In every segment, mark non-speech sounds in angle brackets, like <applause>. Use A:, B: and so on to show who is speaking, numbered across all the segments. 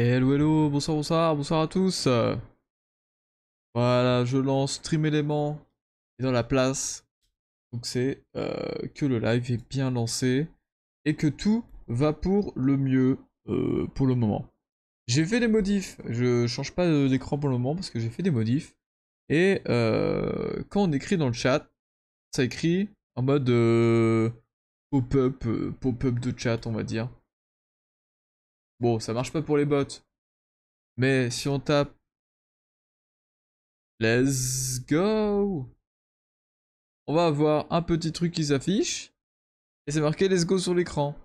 A: Hello,
B: hello, bonsoir, bonsoir, bonsoir à tous. Voilà, je lance stream Element et dans la place. Donc c'est euh, que le live est bien lancé et que tout va pour le mieux euh, pour le moment. J'ai fait des modifs, je change pas d'écran pour le moment parce que j'ai fait des modifs. Et euh, quand on écrit dans le chat, ça écrit en mode pop-up, pop-up de chat on va dire. Bon, ça marche pas pour les bots. Mais si on tape... Let's go On va avoir un petit truc qui s'affiche. Et c'est marqué Let's go sur l'écran.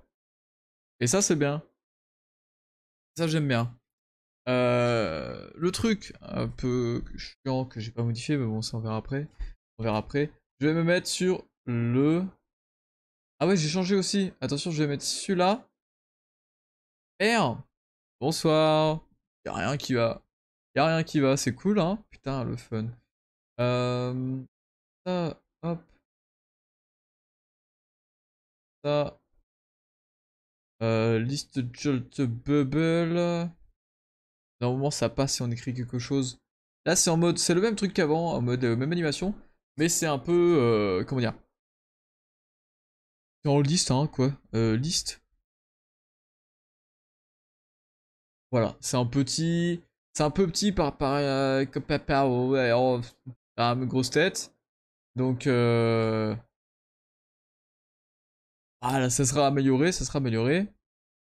B: Et ça, c'est bien. Ça, j'aime bien. Euh, le truc un peu chiant que j'ai pas modifié, mais bon, ça on verra après. On verra après. Je vais me mettre sur le... Ah ouais, j'ai changé aussi. Attention, je vais mettre celui-là. R, Bonsoir y a rien qui va. Y a rien qui va, c'est cool hein Putain le fun.
A: Euh... Ça, hop. Ça.
B: Euh, liste Jolt Bubble. Normalement ça passe si on écrit quelque chose. Là c'est en mode, c'est le même truc qu'avant, en mode euh, même animation, mais c'est un peu, euh, comment dire C'est en liste hein quoi, liste. Voilà, c'est un petit. C'est un peu petit par. par, à euh, par oh, oh, grosse tête. Donc. Euh... Ah là, ça sera amélioré, ça sera amélioré.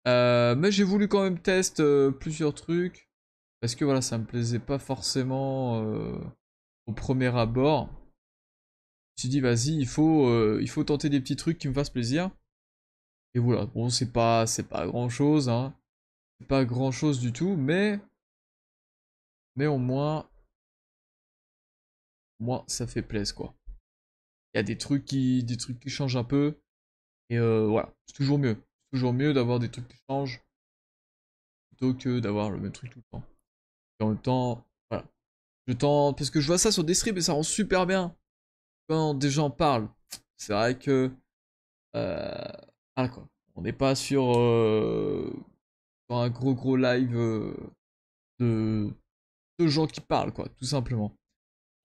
B: Euh, mais j'ai voulu quand même test euh, plusieurs trucs. Parce que voilà, ça me plaisait pas forcément au premier abord. Je me suis dit, vas-y, il, faut il faut tenter des petits trucs qui me fassent plaisir. Et voilà, bon, c'est pas, c'est pas grand chose, hein pas grand chose du tout, mais. Mais au moins. moi ça fait plaisir, quoi. Il y a des trucs qui, des trucs qui changent un peu. Et euh, voilà, c'est toujours mieux. C'est toujours mieux d'avoir des trucs qui changent plutôt que d'avoir le même truc tout le temps. Et en même temps, voilà. Je tente. Parce que je vois ça sur des streams et ça rend super bien. Quand des gens parlent. C'est vrai que. ah quoi. On n'est pas sur. Euh, un gros gros live euh, de, gens qui parlent, quoi, tout simplement.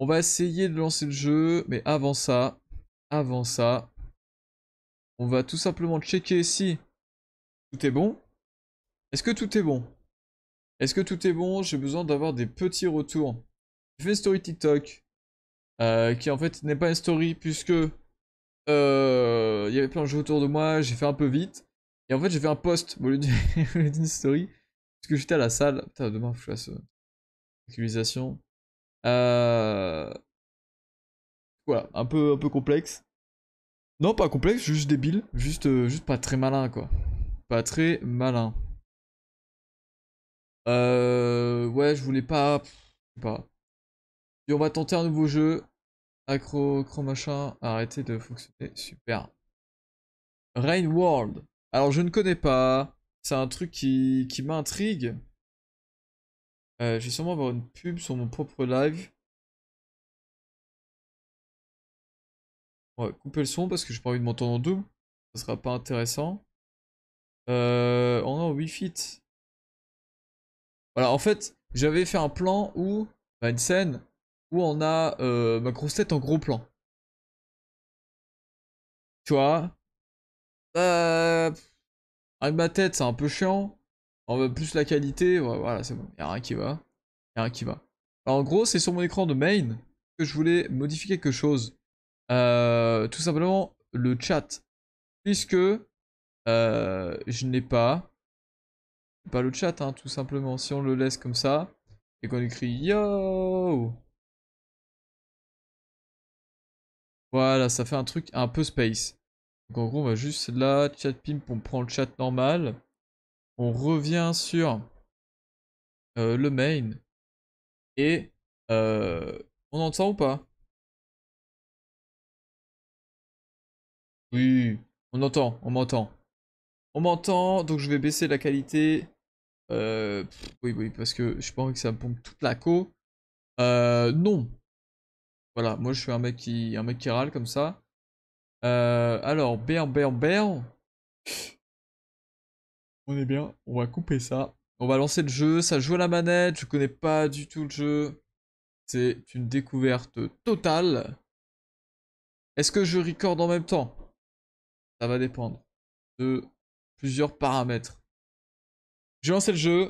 B: On va essayer de lancer le jeu, mais avant ça, avant ça, on va tout simplement checker si tout est bon. Est-ce que tout est bon Est-ce que tout est bon J'ai besoin d'avoir des petits retours. Je fais une story TikTok, euh, qui en fait n'est pas une story puisque euh, il y avait plein de jeux autour de moi, j'ai fait un peu vite. Et en fait, j'ai fait un post <laughs> au lieu d'une story. Parce que j'étais à la salle. Putain, demain, faut que je fasse. Euh, euh, voilà, un peu, un peu complexe. Non, pas complexe, juste débile. Juste, euh, juste pas très malin, quoi. Pas très malin. ouais, je voulais pas. pas. on va tenter un nouveau jeu. Acro, machin. Arrêtez de fonctionner. Super. Rain World. Alors je ne connais pas. C'est un truc qui, qui m'intrigue. Euh, je vais sûrement avoir une pub sur mon propre live.
A: On couper le son parce que j'ai pas envie de m'entendre en double. Ça sera pas
B: intéressant. Euh, on a Wi-Fi. Voilà, en fait, j'avais fait un plan où, une scène, où on a euh, ma grosse tête en gros plan. Tu vois euh, Avec ah, ma tête, c'est un peu chiant. On veut plus la qualité. Voilà, c'est bon. Il rien qui va. Il a rien qui va. en gros, c'est sur mon écran de main que je voulais modifier quelque chose. Euh, tout simplement, le chat. Puisque euh, je n'ai pas... Pas le chat, hein, tout simplement. Si on le laisse comme ça, et qu'on écrit Yo Voilà, ça fait un truc un peu space. Donc en gros, on va juste là, chat pimp, on prend le chat normal. On revient sur euh, le main. Et euh, on entend ou pas Oui, on entend, on m'entend. On m'entend, donc je vais baisser la qualité. Euh, oui, oui, parce que je pense que ça pompe toute la co. non. Voilà, moi je suis un mec qui, un mec qui râle comme ça. Euh, alors, ber, On est bien, on va couper ça. On va lancer le jeu, ça joue à la manette, je connais pas du tout le jeu. C'est une découverte totale. Est-ce que je record en même temps Ça va dépendre de plusieurs paramètres. J'ai lancé le jeu.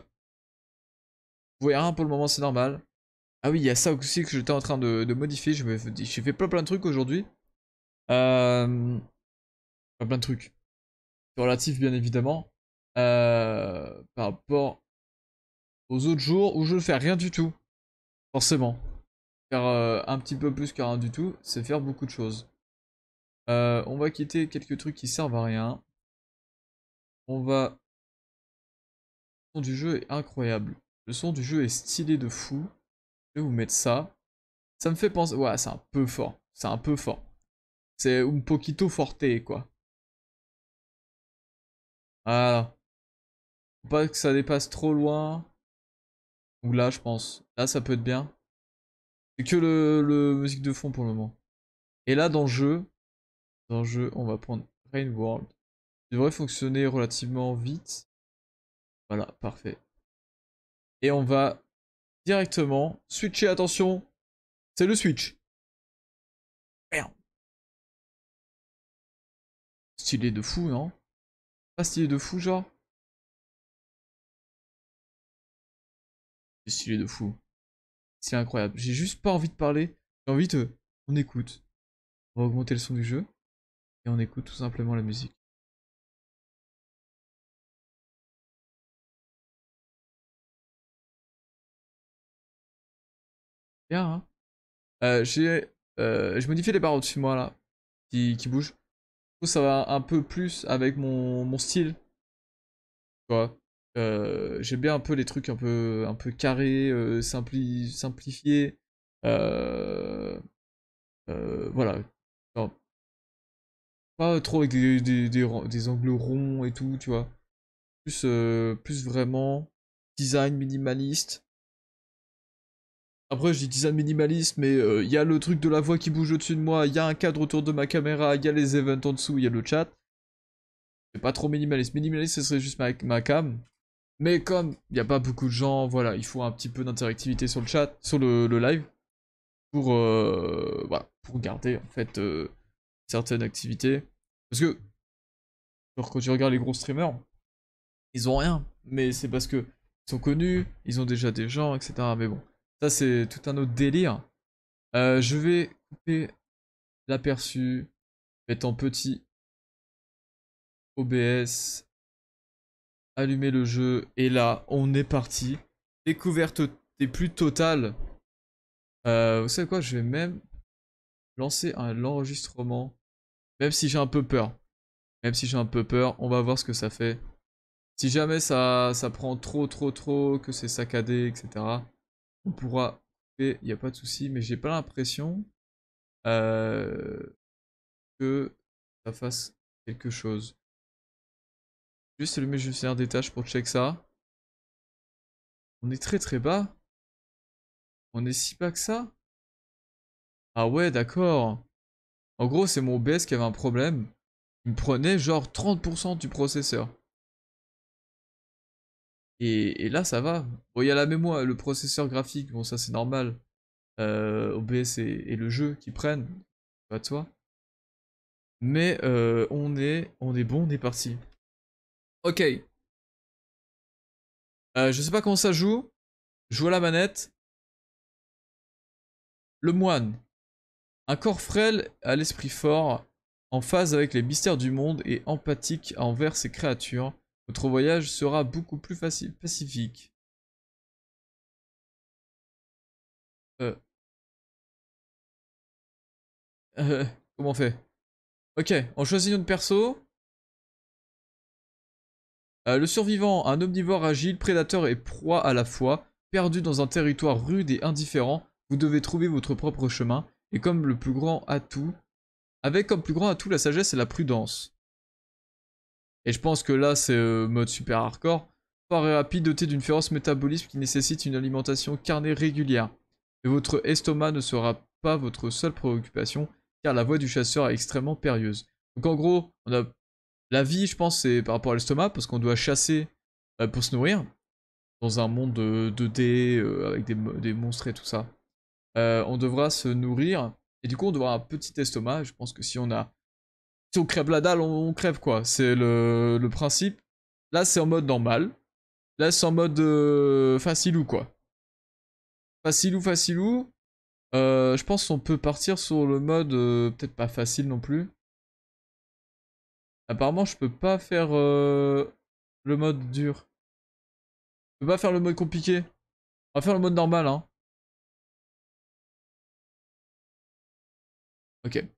B: Vous voyez rien hein, pour le moment, c'est normal. Ah oui, il y a ça aussi que j'étais en train de, de modifier. J'ai fait plein plein de trucs aujourd'hui. Euh, plein de trucs. Relatifs bien évidemment. Euh, par rapport aux autres jours où je ne fais rien du tout. Forcément. car euh, un petit peu plus que rien du tout, c'est faire beaucoup de choses. Euh, on va quitter quelques trucs qui servent à rien. On va... Le son du jeu est incroyable. Le son du jeu est stylé de fou. Je vais vous mettre ça. Ça me fait penser... Ouais, c'est un peu fort. C'est un peu fort. C'est un poquito forte, quoi. Voilà. Faut pas que ça dépasse trop loin. Ou là, je pense. Là, ça peut être bien. C'est que le, musique de fond pour le moment. Et là, dans le jeu, dans le jeu, on va prendre Rain World. Il devrait fonctionner relativement vite. Voilà, parfait. Et on va directement switcher, attention, c'est le switch.
A: stylé de fou, non Pas stylé de fou, genre
B: C'est stylé de fou. C'est incroyable. J'ai juste pas envie de parler. J'ai envie de... On écoute. On va augmenter le son du jeu. Et on écoute tout simplement la musique. Bien, hein. euh, J'ai... Euh, je modifie les barres dessus moi, là. Qui, qui bougent ça va un peu plus avec mon, mon style. Tu vois euh, J'aime bien un peu les trucs un peu, un peu carrés, euh, simpli simplifiés. Euh, voilà. pas trop avec des, des, angles ronds et tout, tu vois. Plus, plus vraiment design minimaliste. Après, je dis design minimaliste, mais il euh, y a le truc de la voix qui bouge au-dessus de moi, il y a un cadre autour de ma caméra, il y a les events en dessous, il y a le chat. C'est pas trop minimaliste. Minimaliste, ce serait juste ma, cam. Mais comme il n'y a pas beaucoup de gens, voilà, il faut un petit peu d'interactivité sur le chat, sur le, live, pour, euh, voilà, pour garder en fait euh, certaines activités. Parce que, genre quand tu regardes les gros streamers, ils ont rien, mais c'est parce que ils sont connus, ils ont déjà des gens, etc. Mais bon. Ça, c'est tout un autre délire. Euh, je vais couper l'aperçu, mettre en petit OBS, allumer le jeu, et là, on est parti. Découverte des plus totales. Euh, vous savez quoi, je vais même lancer un enregistrement, même si j'ai un peu peur. Même si j'ai un peu peur, on va voir ce que ça fait. Si jamais ça, ça prend trop, trop, trop, que c'est saccadé, etc. On pourra il n'y a pas de souci, mais j'ai pas l'impression euh, que ça fasse quelque chose.
A: Juste le un des tâches pour check ça. On est très
B: très bas. On est si bas que ça Ah ouais, d'accord. En gros, c'est mon OBS qui avait un problème. Il me prenait genre 30% du processeur. Et, là, ça va. il y a la mémoire, hein, le processeur graphique, bon, ça c'est normal. Euh, OBS et, le jeu qui prennent, pas de Mais euh, on, est, on est bon, on est parti. Ok. Euh, je sais pas comment ça joue. Je à la manette. Le moine. Un corps frêle à l'esprit fort, en phase avec les mystères du monde et empathique envers ses créatures. Votre voyage sera beaucoup plus facile, pacifique. Euh. Euh, comment on fait Ok, on choisit notre perso. Euh, le survivant, un omnivore agile, prédateur et proie à la fois, perdu dans un territoire rude et indifférent, vous devez trouver votre propre chemin, et comme le plus grand atout, avec comme plus grand atout la sagesse et la prudence. Et je pense que là, c'est euh, mode super hardcore. Fort et rapide, doté d'une féroce métabolisme qui nécessite une alimentation carnée régulière. Et votre estomac ne sera pas votre seule préoccupation, car la voie du chasseur est extrêmement périlleuse. Donc en gros, on a la vie, je pense, c'est par rapport à l'estomac, parce qu'on doit chasser euh, pour se nourrir, dans un monde de, de dés, euh, avec des, monstres et tout ça. on devra se nourrir, et du coup, on devra un petit estomac. Je pense que si on a si on crève la dalle, on, crève quoi. C'est le, principe. Là, c'est en mode normal. Là, c'est en mode euh, facile ou quoi. Facile ou facile ou. Euh, je pense qu'on peut partir sur le mode euh, peut-être pas facile non plus. Apparemment, je peux pas faire le mode dur. Je peux pas faire le mode compliqué.
A: On va faire le mode normal, hein.
B: Ok.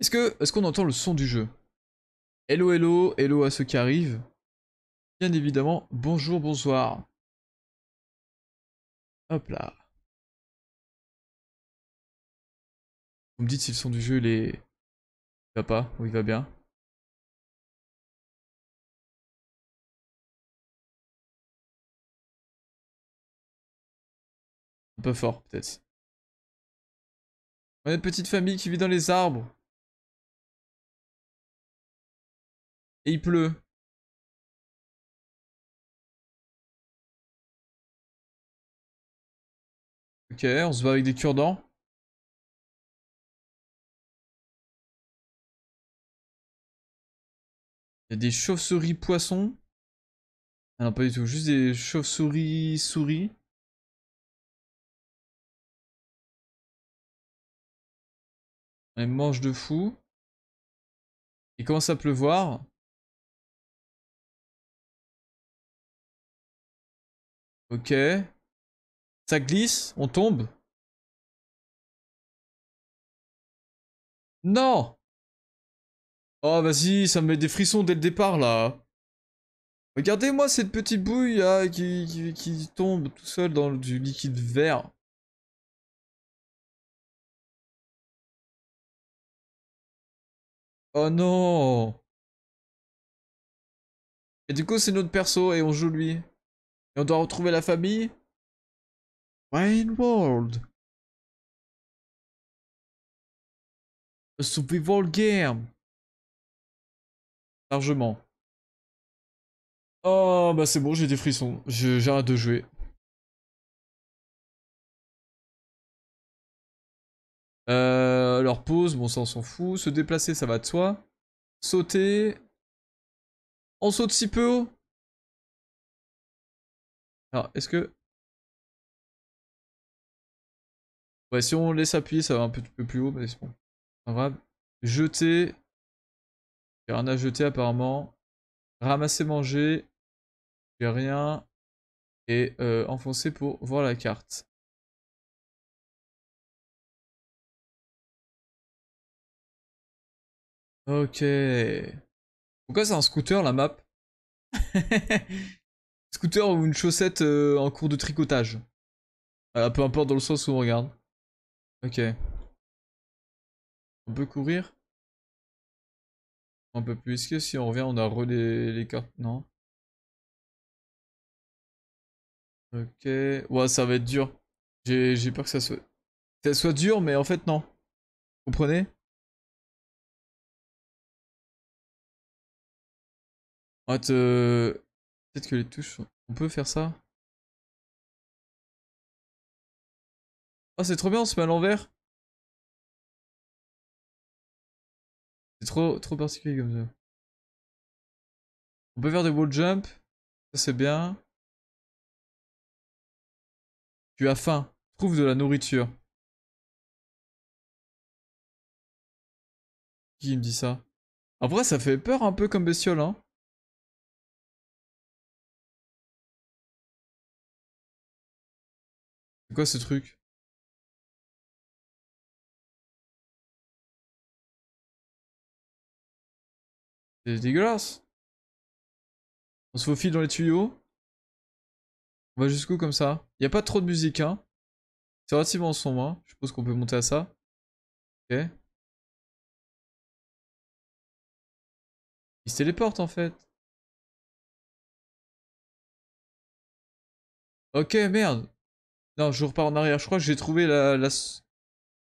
B: Est-ce que est-ce qu'on entend le son du jeu Hello hello, hello à ceux qui arrivent. Bien évidemment, bonjour, bonsoir.
A: Hop là. Vous me dites si le son du jeu il est. Il va pas ou il va bien. Un peu fort peut-être. On a une petite famille qui vit dans les arbres. il pleut. Ok, on se bat avec des cure-dents. Il y a des chauves-souris poissons. Ah non, pas du tout, juste des chauves-souris souris. Elle mange de fou. Il commence à pleuvoir. Ok. Ça glisse, on tombe.
B: Non Oh vas-y, ça me met des frissons dès le départ là. Regardez-moi cette petite bouille qui, qui, qui, tombe tout seul dans du liquide vert.
A: Oh non Et du coup c'est notre perso et on joue lui on doit retrouver la famille Wine World. A survival game. Largement. Oh bah c'est bon, j'ai des frissons. J'arrête de jouer. Euh,
B: alors pause, bon ça on s'en fout. Se déplacer, ça va de soi. Sauter. On saute si peu haut alors, est-ce que...
A: Ouais, si on laisse appuyer, ça va un petit peu plus haut,
B: mais c'est bon. Jeter. J'ai rien à jeter apparemment. Ramasser, manger. J'ai rien. Et euh,
A: enfoncer pour voir la carte.
B: Ok. Pourquoi c'est un scooter la map <laughs> Scooter ou une chaussette euh, en cours de tricotage. Euh, peu importe dans le sens où on regarde. Ok. On peut courir Un peu plus. est que si on revient, on a relé les, cartes Non. Ok. Ouais, ça va être dur. J'ai peur que ça soit... Ça soit dur, mais en fait, non. Vous
A: comprenez En euh, Peut-être que les touches On peut faire ça Ah oh, c'est trop bien, on se met à l'envers C'est trop, trop particulier comme ça. On peut faire des wall jump. Ça c'est bien. Tu as faim. Trouve de la nourriture. Qui me dit ça vrai, ça fait peur un peu comme bestiole hein. quoi ce truc C'est dégueulasse.
B: On se faufile dans les tuyaux. On va jusqu'où comme ça Il n'y a pas trop de musique, hein. C'est relativement son hein. Je suppose qu'on peut monter à ça.
A: Ok. Il se téléporte, en fait. Ok,
B: merde. Non, je repars en arrière. Je crois que j'ai trouvé la,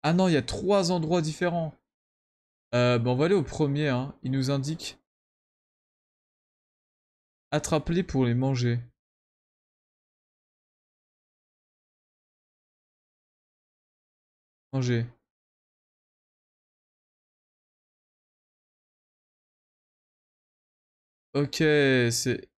B: Ah non, il y a trois endroits différents. Euh, bon, on va aller au premier. Hein. Il nous indique...
A: Attraper les pour les manger. Manger. Ok, c'est...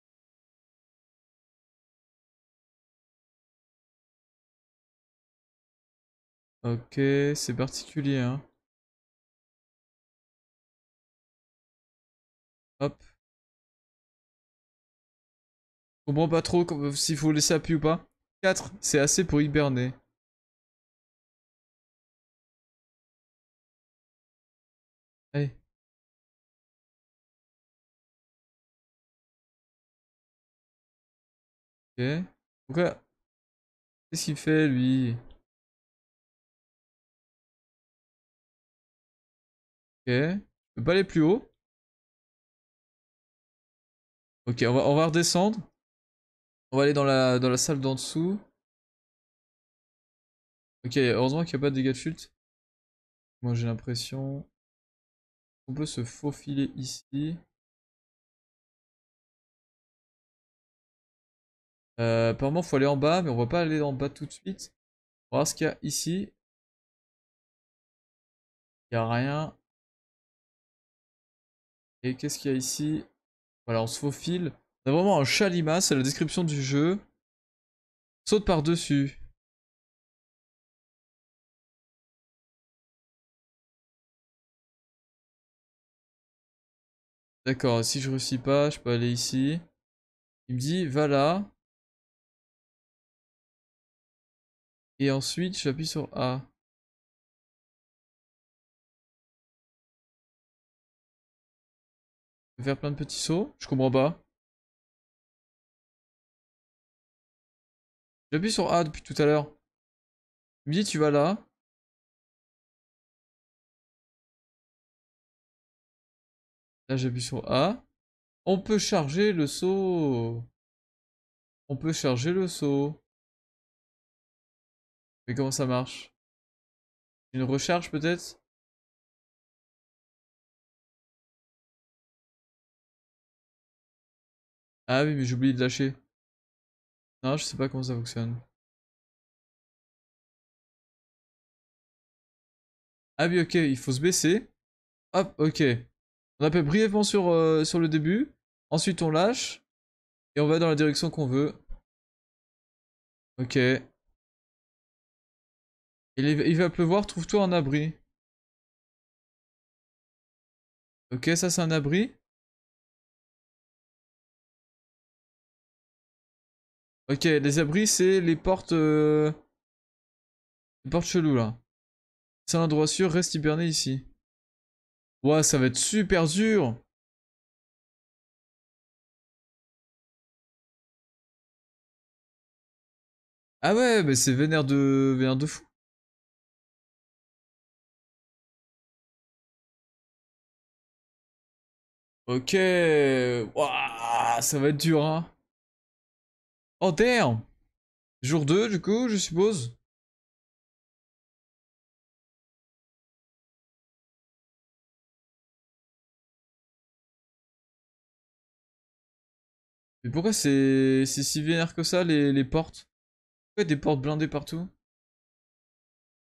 A: Ok, c'est particulier, hein. Hop. Je comprends pas trop euh, s'il faut laisser appuyer ou pas. 4, c'est assez pour hiberner. Allez. Ok. Qu'est-ce qu'il fait, lui Je peux pas aller plus haut. Ok, on va, on va redescendre. On va aller dans la, dans la salle d'en dessous. Ok, heureusement qu'il n'y a pas de dégâts de chute. Moi j'ai l'impression... On peut se faufiler ici. Euh, apparemment, faut aller en bas, mais on va pas aller en bas tout de suite. On va voir ce qu'il y a ici.
B: Il n'y a rien. Et qu'est-ce qu'il y a ici Voilà, on se faufile. On a vraiment un chalima, c'est la description du jeu. Saute
A: par-dessus. D'accord, si je réussis pas, je peux aller ici. Il me dit, va là. Et ensuite, j'appuie sur A. Faire plein de petits sauts Je comprends pas. J'appuie sur A depuis tout à l'heure. Il me dit tu vas là. Là j'appuie sur A.
B: On peut charger le saut. On peut charger le saut. Mais comment ça marche Une recharge peut-être
A: Ah oui, mais j'ai oublié de lâcher. Non, je sais pas comment ça fonctionne. Ah oui, ok,
B: il faut se baisser. Hop, ok. On appelle brièvement sur, euh, sur le début. Ensuite, on lâche. Et on va dans la direction qu'on veut. Ok. Il, il va pleuvoir, trouve-toi un abri.
A: Ok, ça c'est un abri. Ok, les abris, c'est les
B: portes... Euh, les portes cheloues, là. C'est un endroit sûr, reste hiberné ici. Ouais, ça va être super dur
A: Ah ouais, mais c'est vénère de... vénère de fou. Ok, Ouah, ça va être dur, hein. Oh damn Jour 2 du coup, je suppose
B: Mais pourquoi c'est si vénère que ça les, les portes Pourquoi des portes blindées partout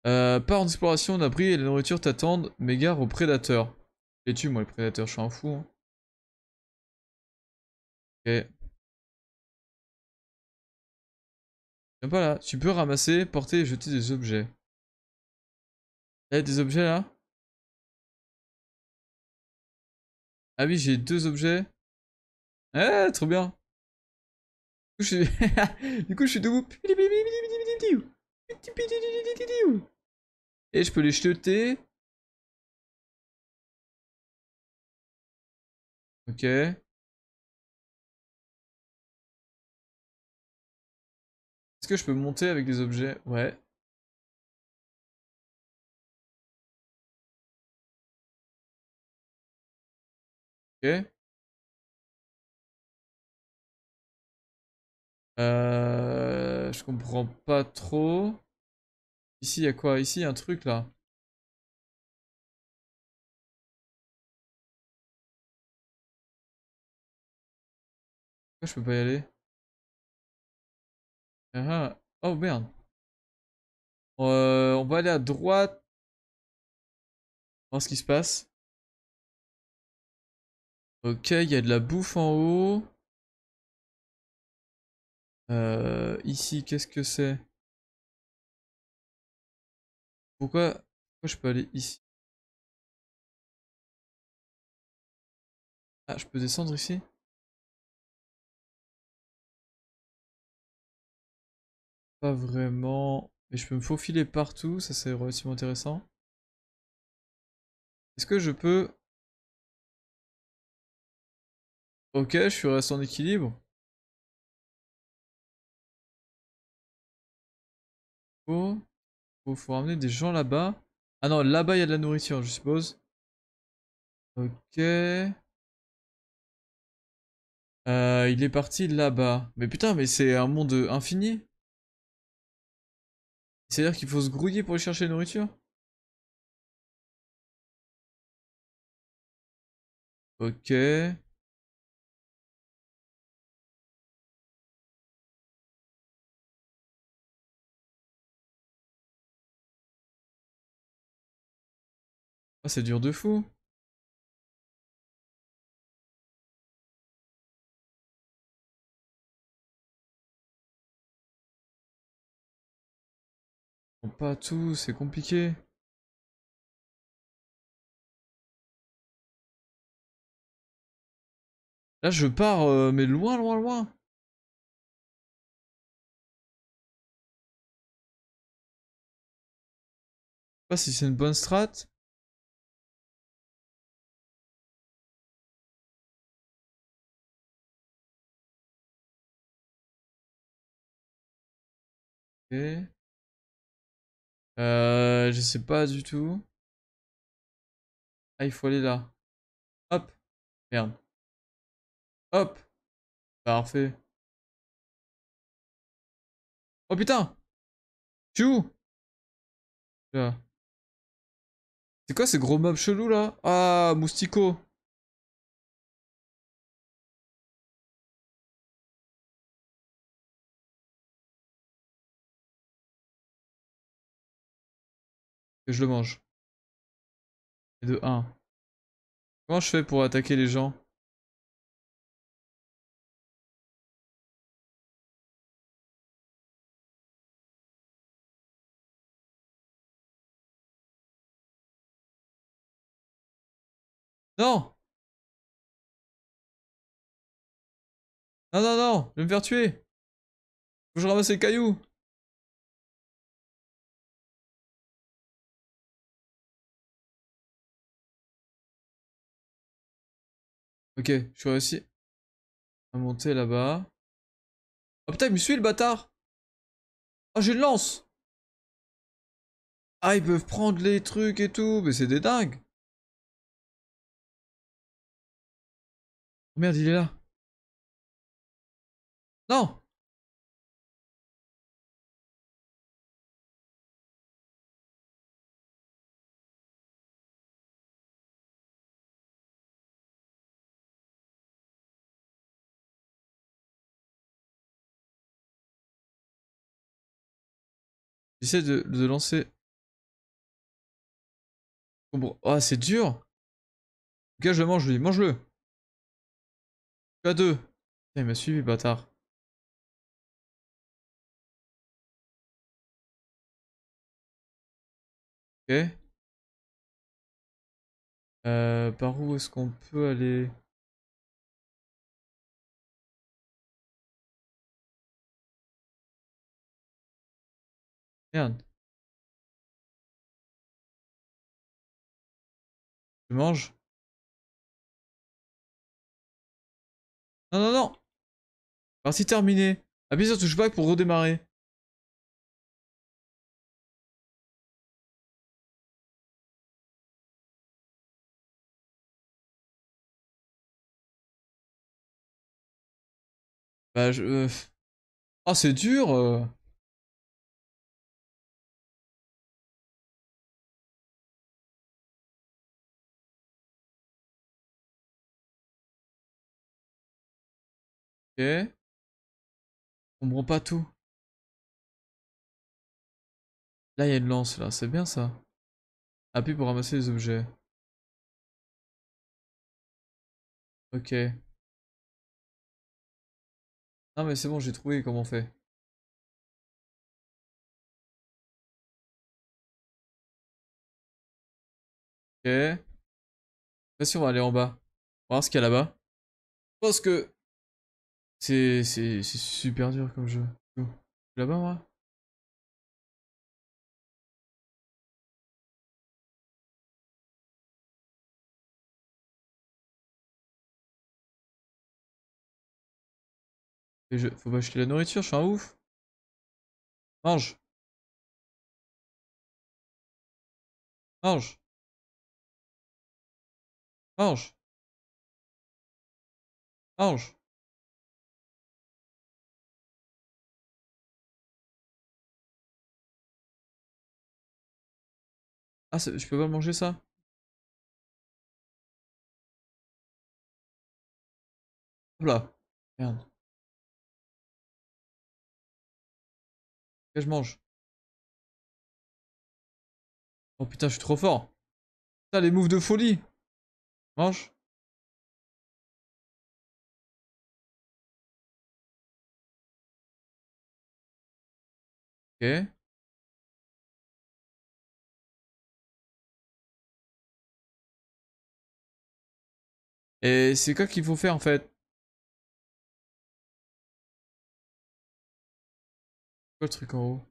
B: euh, Part en exploration, d'abri et la nourriture t'attendent, gare aux prédateurs. Et tu moi les prédateurs, je suis un fou. Hein.
A: Ok. Tu peux ramasser, porter et jeter des objets. Il a des objets là Ah oui, j'ai deux objets.
B: Eh, trop bien. Du coup, je suis, <laughs> du coup, je suis debout. Et je peux les jeter.
A: Ok. que je peux monter avec des objets Ouais. Ok. Euh, je comprends pas trop. Ici, il y a quoi Ici, il y a un truc là. Pourquoi je peux pas y aller ah, oh merde. Euh, on va aller à droite. Voir ce qui se passe. Ok, il y a de la bouffe en haut. Euh, ici, qu'est-ce que c'est pourquoi je peux aller ici Ah, je peux descendre ici Pas vraiment. Mais je peux me faufiler partout, ça c'est relativement intéressant. Est-ce que je peux... Ok, je suis resté en équilibre. Faut... Faut, ramener des gens là-bas. Ah non, là-bas il y a de la nourriture,
B: je suppose. Ok. Euh, il est parti là-bas. Mais putain, mais c'est un monde infini. C'est-à-dire qu'il faut se grouiller pour aller chercher la nourriture
A: Ok. Ah, C'est dur de fou. pas tout, c'est compliqué. Là, je pars, euh, mais loin, loin, loin. Je sais pas si c'est une bonne strat. Okay. Euh, je sais pas du tout. Ah, il faut aller là. Hop. Merde. Hop. Parfait. Oh putain Tu où C'est quoi ces gros mobs chelous là Ah, moustico que je le mange. Et de 1. Comment je fais pour attaquer les gens Non Non, non, non Je vais me faire tuer Faut que je ramasse les cailloux Ok, je suis réussi à monter là-bas. Oh putain, il me suit le bâtard Ah, oh, j'ai une lance Ah, ils peuvent prendre les trucs et tout, mais c'est des dingues oh, merde, il est là Non J'essaie de, lancer. Oh, c'est dur. Ok je le mange, lui. Mange-le. Tu deux. il m'a suivi, bâtard. Ok. Euh, par où est-ce qu'on peut aller Merde. Je mange. Non, non, non. Partie terminée. Appuie sur touche pas pour redémarrer. Bah, je... Ah Oh, c'est dur euh. On prend pas tout. Là, il y a une lance, là. C'est bien, ça. Appuie pour ramasser les objets. Ok. Non, mais c'est bon, j'ai trouvé comment on fait.
B: Ok. pas si on va aller en bas. On va voir ce qu'il y a là-bas. Je pense que c'est super dur comme jeu. Là-bas, moi
A: Et je... Faut pas acheter la nourriture, je suis un ouf. Mange. Mange. Mange. Mange. Ah, je peux pas manger ça Voilà. Merde. Que je mange Oh putain, je suis trop fort. Putain, les moves de folie. Mange. Ok. Et c'est quoi qu'il faut faire en fait Quoi le truc en haut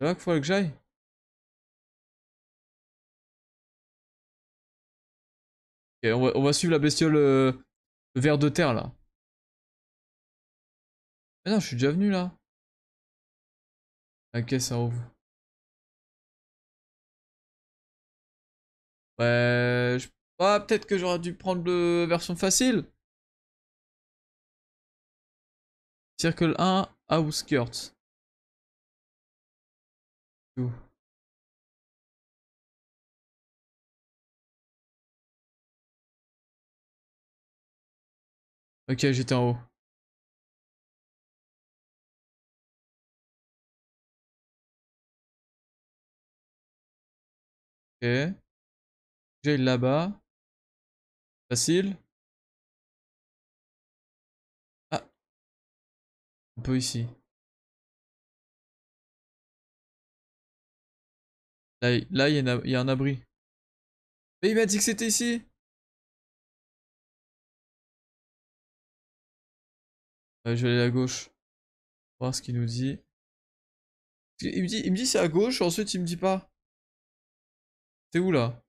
A: C'est là qu'il que j'aille on, va, suivre la bestiole euh, verre de terre là. Mais ah non, je suis déjà venu là. Ok, ah, ça ouvre.
B: Ouais, je ah, peut-être que j'aurais dû prendre la version facile. Circle 1, Outskirts.
A: Ok, j'étais en haut. Ok. J'ai là-bas. Facile. Ah. Un peu ici. Là, il y, y, a un abri. Mais il m'a dit que c'était ici Je vais aller à gauche. Voir ce qu'il nous dit. Il me dit, il me dit c'est à gauche, ensuite il me dit pas. C'est où là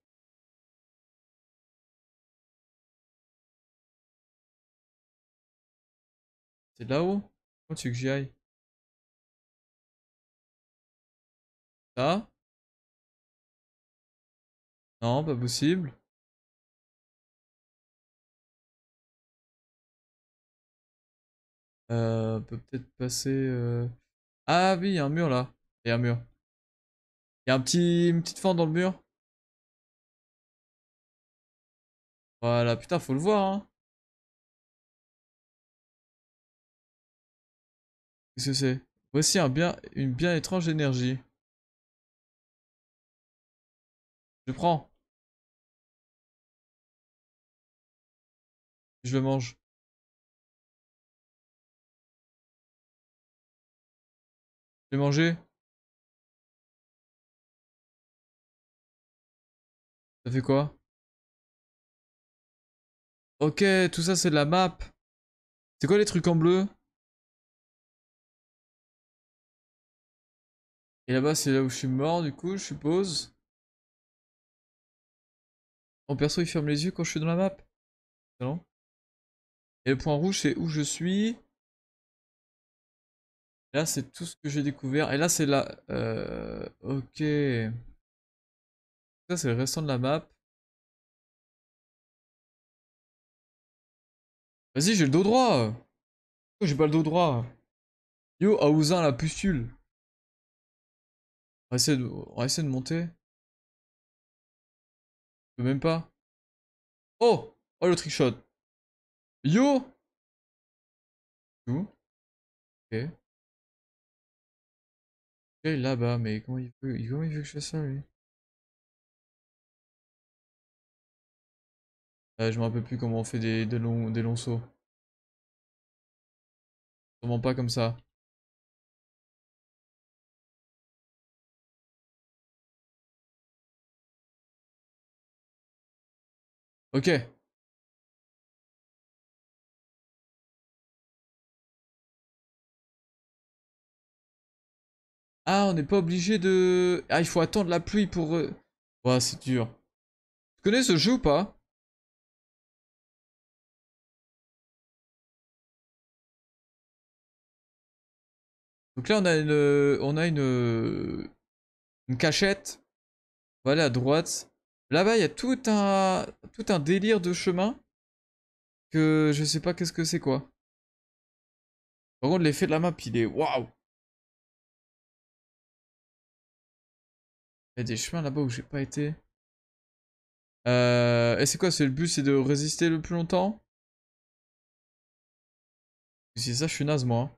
A: là-haut Où tu veux que j'y aille Là Non, pas possible.
B: Euh, peut peut-être passer... Euh, ah oui, il y a un mur là. Il y a un mur. Il y a un petit, une petite fente dans le mur.
A: Voilà, putain, faut le voir. Hein. Qu'est-ce que c'est Voici un bien, une bien étrange énergie. Je prends. Je le mange. Je l'ai mangé. Ça fait quoi Ok, tout ça c'est de la map. C'est quoi les trucs en bleu Et là-bas, c'est là où je suis mort, du coup, je suppose.
B: Mon perso, il ferme les yeux quand je suis dans la map. Non Et le point rouge, c'est où je suis. là, c'est tout ce que j'ai découvert. Et là, c'est là. Euh, ok. Ça, c'est le restant de la map.
A: Vas-y, j'ai le dos droit. Pourquoi j'ai pas le dos droit Yo, Aouzin, la pustule essayer de, on va essayer de monter. Je peux même pas. Oh Oh le trickshot Yo Où Ok. Ok là-bas, mais comment il, veut, comment il veut que je fasse ça lui euh, Je me rappelle plus comment on fait des, des, longs, des longs sauts. Sûrement pas comme ça. Ok.
B: Ah, on n'est pas obligé de... Ah, il faut attendre la pluie pour... Euh, ouais, c'est dur. Tu connais ce jeu ou pas
A: Donc là, on a une... On a
B: une... Une cachette. Voilà, à droite. Là-bas, il y a tout un, tout un délire de chemin que je sais pas qu'est-ce que c'est quoi. Par contre, l'effet de la map, il est waouh!
A: Il y a des chemins là-bas où j'ai pas été. Euh, et c'est quoi C'est le but, c'est de résister le plus longtemps Si ça, je suis naze, moi. Hein.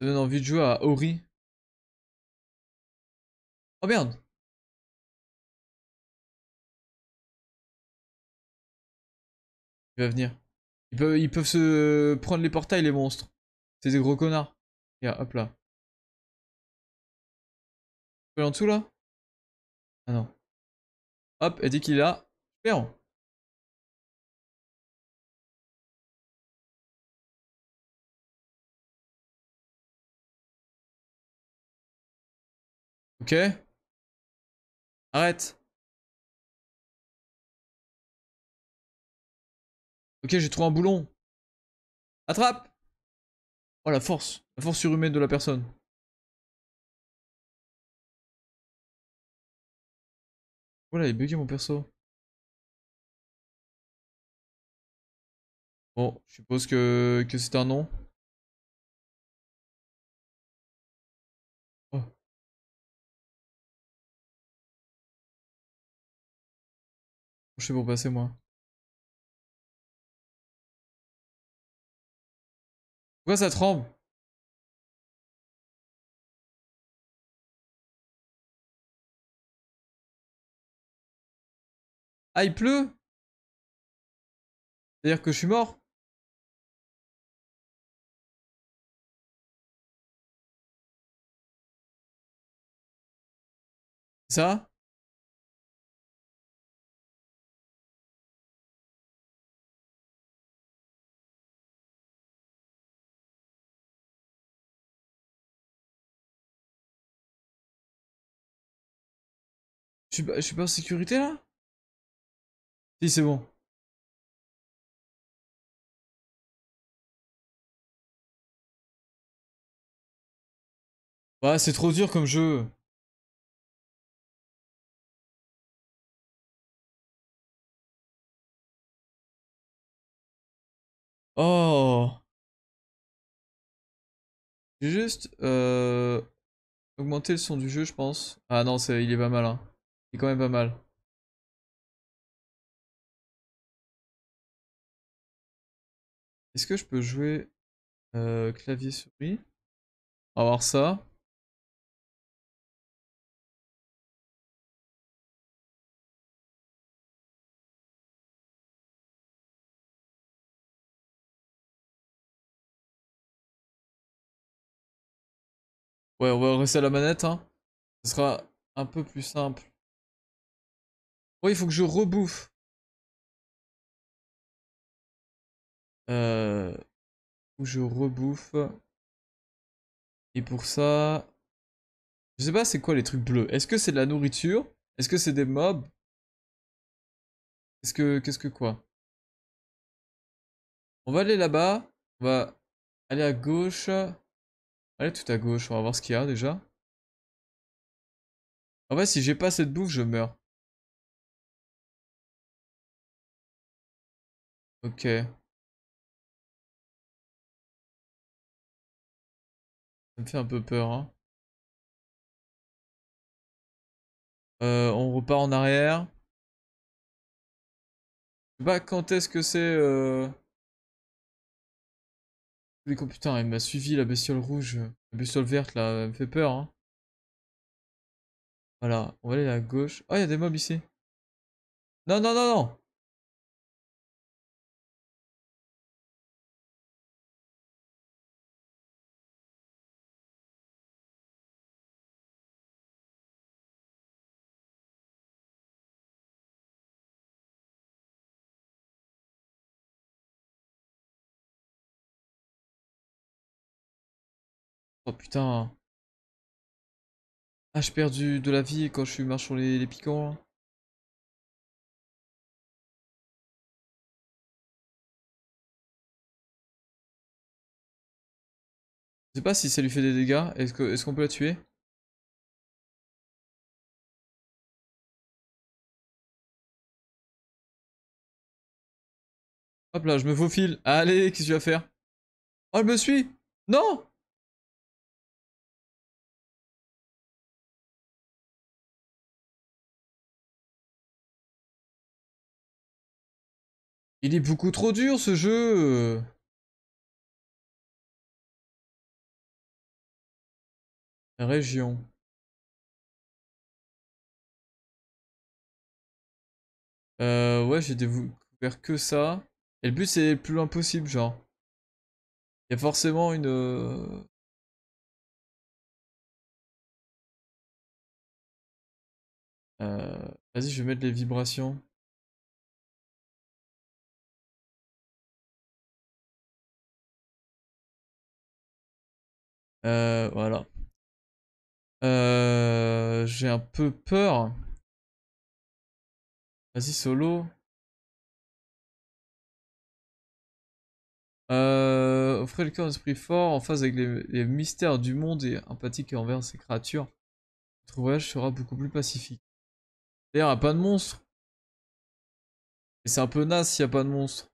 A: Ça donne envie de jouer à Ori. Oh merde Il va venir. Ils peuvent, se prendre les portails, les monstres. C'est des gros connards. Regarde, ah, hop là. Je peux aller en dessous là Ah non. Hop, elle dit qu'il est là. Super. Ok Arrête. Ok, j'ai trouvé un boulon. Attrape Oh, la force. La force surhumaine de la personne. Voilà, oh il est bugué mon perso. Bon, je suppose que, que c'est un nom. je suis pour passer, moi Pourquoi ça tremble Ah, il pleut C'est-à-dire que je suis mort Ça Je suis pas, en sécurité là Si c'est bon. Ouais bah, c'est trop dur comme jeu.
B: Oh Juste euh, Augmenté augmenter le son du jeu je pense. Ah non il est pas malin hein. C'est quand même pas mal.
A: Est-ce que je peux jouer euh, clavier souris Avoir ça. Ouais, on va rester à la manette. Hein. Ce sera un peu plus simple. Oh, il faut que je rebouffe.
B: Euh, je rebouffe. Et pour ça... Je sais pas c'est quoi les trucs bleus. Est-ce que c'est de la nourriture Est-ce que c'est des mobs est ce que... Qu'est-ce que quoi On va aller là-bas. On va aller à gauche. Allez tout à gauche. On va voir ce qu'il y a déjà. En fait si j'ai pas cette bouffe je meurs.
A: Ok. Ça me fait un peu peur. Hein. Euh, on repart en arrière. Je sais pas quand est-ce que c'est... Euh...
B: Putain, elle m'a suivi la bestiole rouge. La bestiole verte là, elle me fait peur. Hein. Voilà, on va aller à gauche. Oh, il y a des mobs
A: ici. Non, non, non, non Oh putain. Ah, je perds de la vie quand je suis marche sur les, les piquants. Je sais pas si ça lui fait des dégâts. Est-ce qu'on est qu'on peut la tuer Hop là, je me faufile. Allez, qu'est-ce que tu vas faire Oh, je me suis Non Il est beaucoup trop dur ce jeu euh. Région.
B: Euh, ouais, j'ai découvert que ça. Et le but, c'est le plus loin possible, genre. Il y a forcément une... Euh,
A: euh, vas-y, je vais mettre les vibrations. Euh, voilà. Euh, j'ai un peu peur.
B: Vas-y, solo. Euh, offrez le cœur d'esprit fort en face avec les, mystères du monde et empathique envers ces créatures. Votre voyage sera beaucoup plus pacifique. D'ailleurs, il n'y a pas de monstre. Et c'est un peu naze s'il n'y a pas de monstre.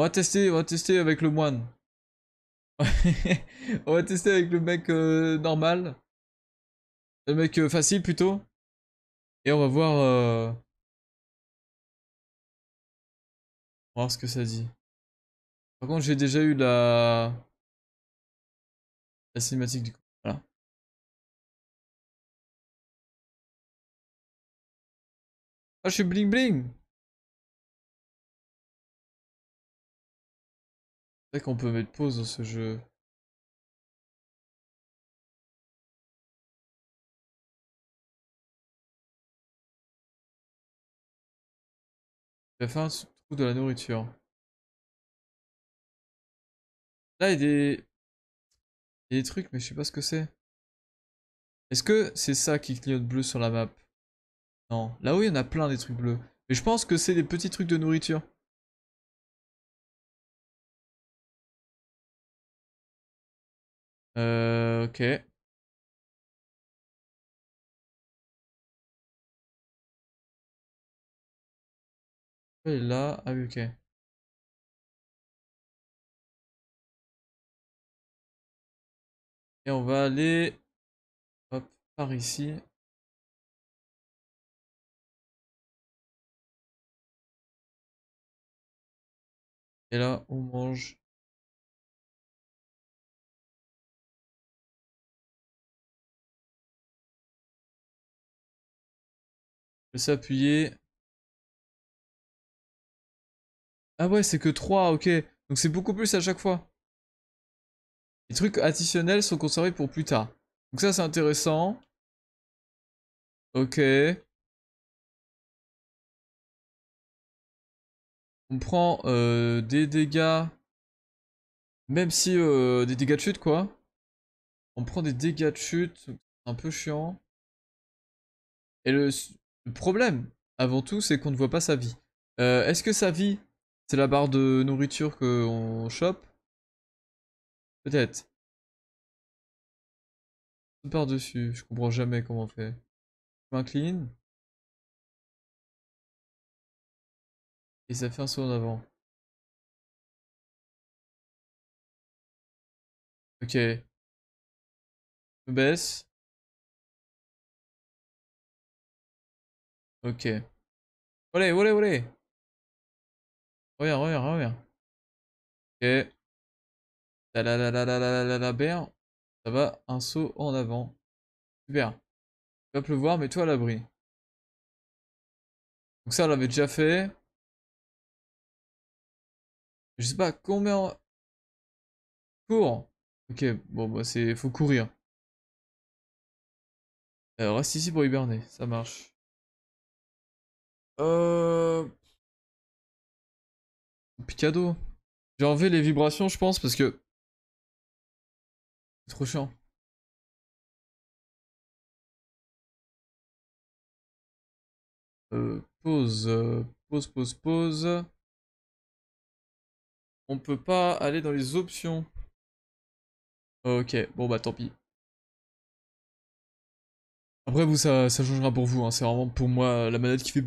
B: On va tester, on va tester avec le moine. <laughs> on va tester avec le mec euh, normal. Le mec euh, facile plutôt.
A: Et on va voir... Euh, on va voir ce que ça dit. Par contre, j'ai déjà eu la... La cinématique du coup. Voilà. Ah, je suis bling bling C'est vrai qu'on peut mettre pause dans ce jeu. La fin se trouve de la nourriture. Là, il y a des...
B: Il y a des trucs, mais je sais pas ce que c'est. Est-ce que c'est ça qui clignote bleu sur la map Non. là oui il y en a plein des trucs bleus. Mais je pense que c'est des petits trucs de nourriture.
A: Euh, ok. là. Ah Et on va aller hop, par ici. Et là, on mange. vais s'appuyer.
B: Ah ouais, c'est que 3, ok. Donc c'est beaucoup plus à chaque fois. Les trucs additionnels sont conservés pour plus tard. Donc ça, c'est intéressant. Ok. On prend euh, des dégâts. Même si euh, des dégâts de chute, quoi. On prend des dégâts de chute. Un peu chiant. Et le le problème, avant tout, c'est qu'on ne voit pas sa vie. Euh, est-ce que sa vie, c'est la barre de nourriture qu'on chope Peut-être. Par-dessus, je comprends jamais comment on fait. Je m'incline.
A: Et ça fait un saut en avant. Ok. Je baisse. Ok. Allez, allez, allez Reviens,
B: reviens, reviens. Ok. La la la la la la la la la Ça va, un saut en avant. Super. Tu va pleuvoir, mais toi à l'abri.
A: Donc ça, on l'avait déjà fait.
B: Je sais pas combien... Cours Ok, bon bah c'est... Faut courir. reste ici pour hiberner, ça marche.
A: Euh... cadeau J'ai enlevé les vibrations, je pense, parce que... C'est trop chiant. Euh, pause, euh, pause, pause, pause. On peut pas aller dans les options. Ok,
B: bon bah tant pis. Après, vous, ça, changera pour vous. Hein. C'est vraiment pour moi la manette qui fait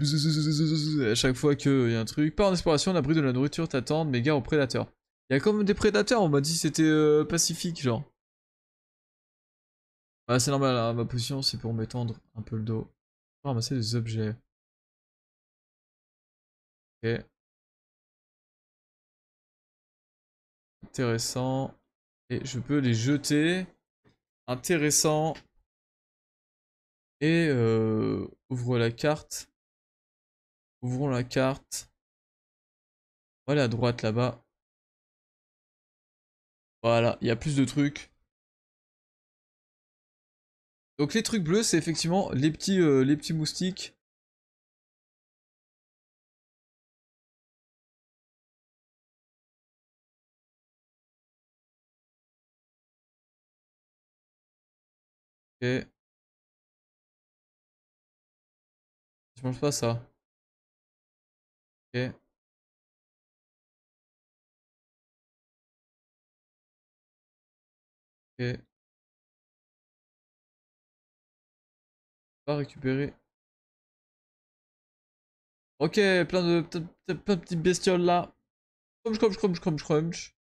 B: à chaque fois qu'il y a un truc. Pas en exploration, l'abri de la nourriture t'attend, mais gars aux prédateurs. Il y a comme des prédateurs, on m'a dit c'était euh, pacifique, genre. Bah, c'est normal, hein. ma position c'est pour m'étendre un peu le dos.
A: ramasser des objets. Ok. Intéressant. Et je peux les jeter. Intéressant. Et euh, ouvre la carte. Ouvrons la carte. Voilà à droite là-bas. Voilà, il y a plus de trucs. Donc les trucs bleus, c'est effectivement les petits, euh, les petits moustiques. Ok. Je pas ça. Ok. Ok. Pas récupérer. Ok, plein de, plein de petites bestioles là. Crunch, crunch, crunch, crunch, crunch.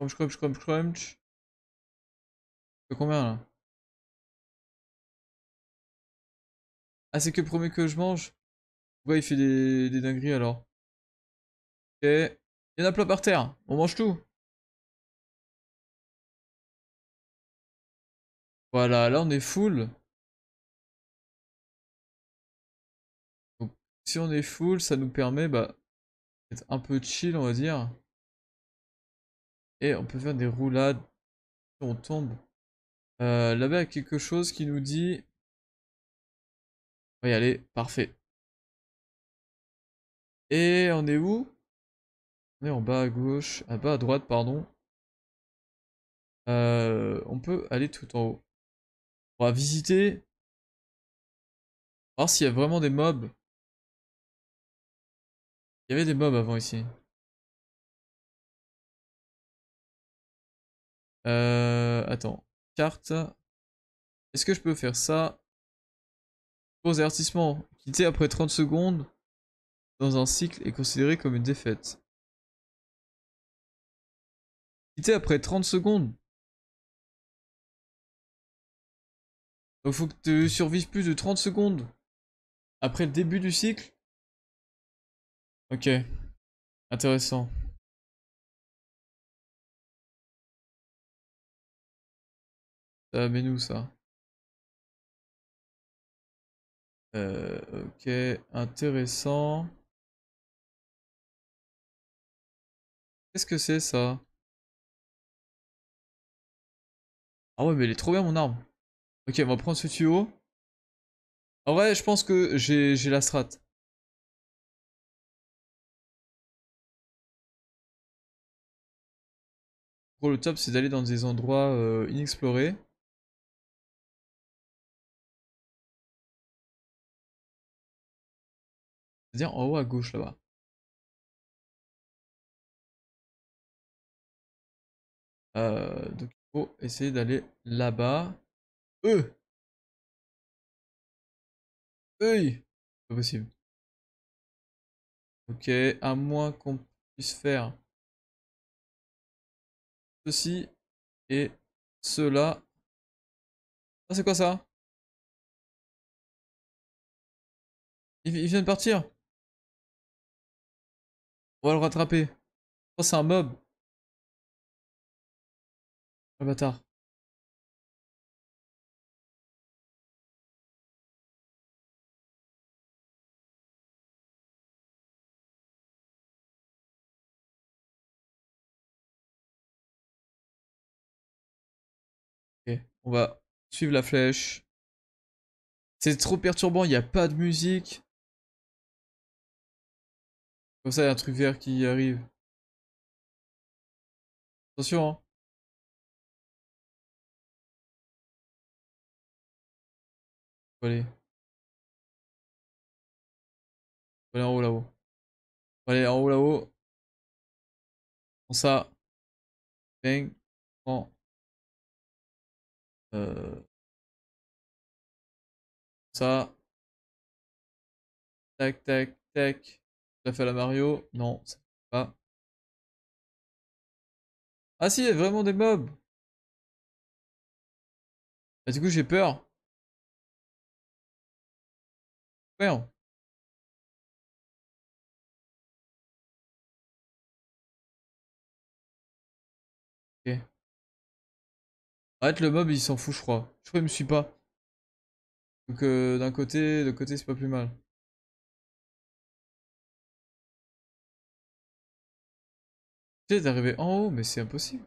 A: Crunch, crunch, crunch, crunch. combien là Ah, c'est que le premier que je mange Ouais, il fait des, des dingueries alors. Ok. Il y en a plein par terre. On mange tout. Voilà, là on est full. Donc, si on est full,
B: ça nous permet bah, d'être un peu chill, on va dire. Et on peut faire des roulades. On tombe. Euh, là-bas, il y a quelque chose qui
A: nous dit on va y aller, parfait. Et on est où On est en bas à gauche, à bas à droite, pardon. Euh, on peut aller tout en haut. On va visiter. Voir s'il y a vraiment des mobs. Il y avait des mobs avant ici.
B: Euh, attends. Carte. Est-ce que je peux faire ça avertissement. Quitter après 30 secondes dans un cycle est considéré comme une défaite.
A: Quitter après 30 secondes. il faut que tu survives plus de 30 secondes après le début du cycle. Ok. Intéressant. Ça met nous ça. Euh, ok, intéressant. Qu'est-ce que c'est ça Ah ouais, mais elle est trop bien mon arme. Ok, on va prendre ce tuyau. En vrai, je pense que j'ai la strat. Pour le top, c'est d'aller dans des endroits euh, inexplorés. C'est-à-dire en haut à gauche là-bas. Euh, donc il faut essayer d'aller là-bas. Eux C'est Pas possible. Ok, à moins qu'on puisse faire ceci et cela. Ah, c'est quoi ça Ils il vient de partir on va le rattraper. Oh, c'est un mob. Le ah, bâtard. Ok, on va suivre la flèche. C'est trop perturbant, il n'y a pas de musique. Comme ça, il y a un truc vert qui arrive. Attention, hein. Allez. Allez en haut là-haut. Allez en haut là-haut. ça. Bang. Euh. Ça. Tac, tac, tac. Ça fait la Mario Non, ça pas. Ah si, il y vraiment des mobs bah, du coup j'ai peur. Peur. Ok. Arrête le mob, il s'en fout je crois. Je crois qu'il me suit pas. Donc euh, d'un côté, de côté c'est pas plus mal. d'arriver en haut, mais c'est impossible.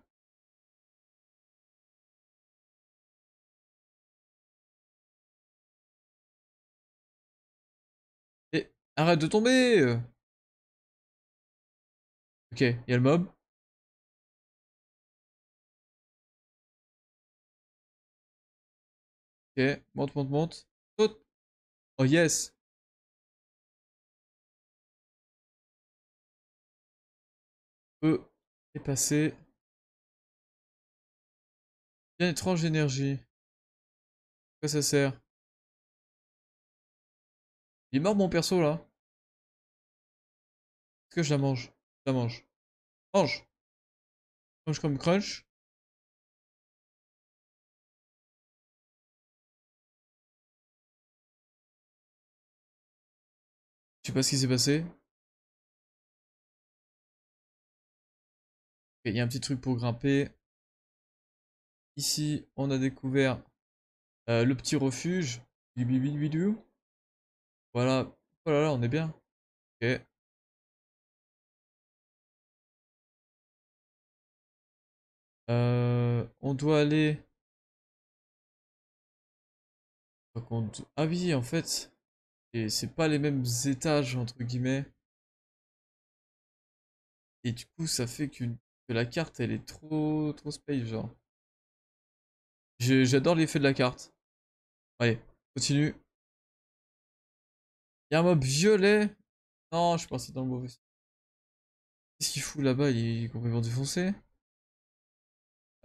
A: Et arrête de tomber Ok, il y a le mob. Ok, monte, monte, monte. Oh yes euh est passé. Bien étrange énergie. Quoi ça sert Il est mort mon perso là Est-ce que je la mange Je la mange. Mange Mange comme crunch. Je sais pas ce qui s'est passé. Il y a un petit truc pour
B: grimper. Ici, on a découvert euh, le petit refuge. Voilà. voilà, oh on est bien. Euh, on doit aller... Ah oui, en fait, et c'est pas les mêmes étages, entre guillemets. Et du coup, ça fait qu'une que la carte, elle est
A: trop, trop space, genre. J'adore l'effet de la carte. Allez, continue. Il y a un mob violet. Non, je pense c'est dans le mauvais. Qu'est-ce qu'il fout là-bas Il est complètement défoncé.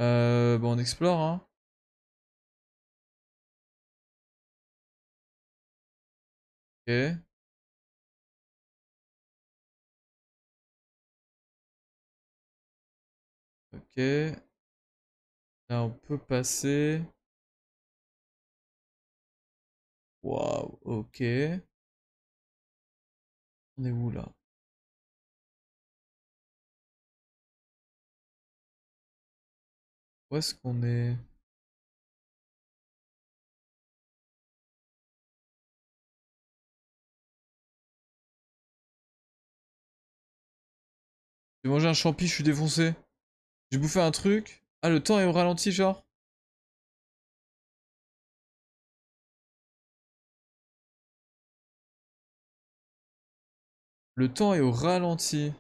A: Euh, bon, on explore. Hein. Ok. Ok. Là, on peut passer. Waouh, ok. On est où là Où est-ce qu'on est, est J'ai mangé un champi, je suis défoncé. J'ai bouffé un truc. Ah, le temps est au ralenti, genre Le temps est au ralenti.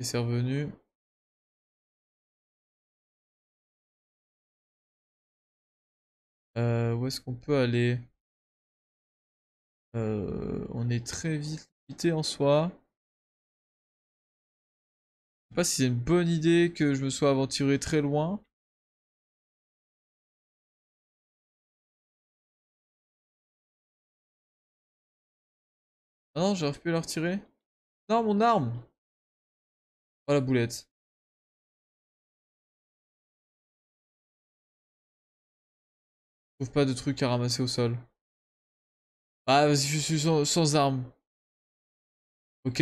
A: Et c'est revenu. Euh, où est-ce qu'on peut aller euh, On est très vite quitté en soi. Je sais pas si c'est une bonne idée que je me sois aventuré très loin. Ah non, j'arrive plus à la retirer. Non, mon arme Oh la boulette. trouve pas de trucs à ramasser au sol. Ah, vas-y, je suis sans, sans armes. Ok.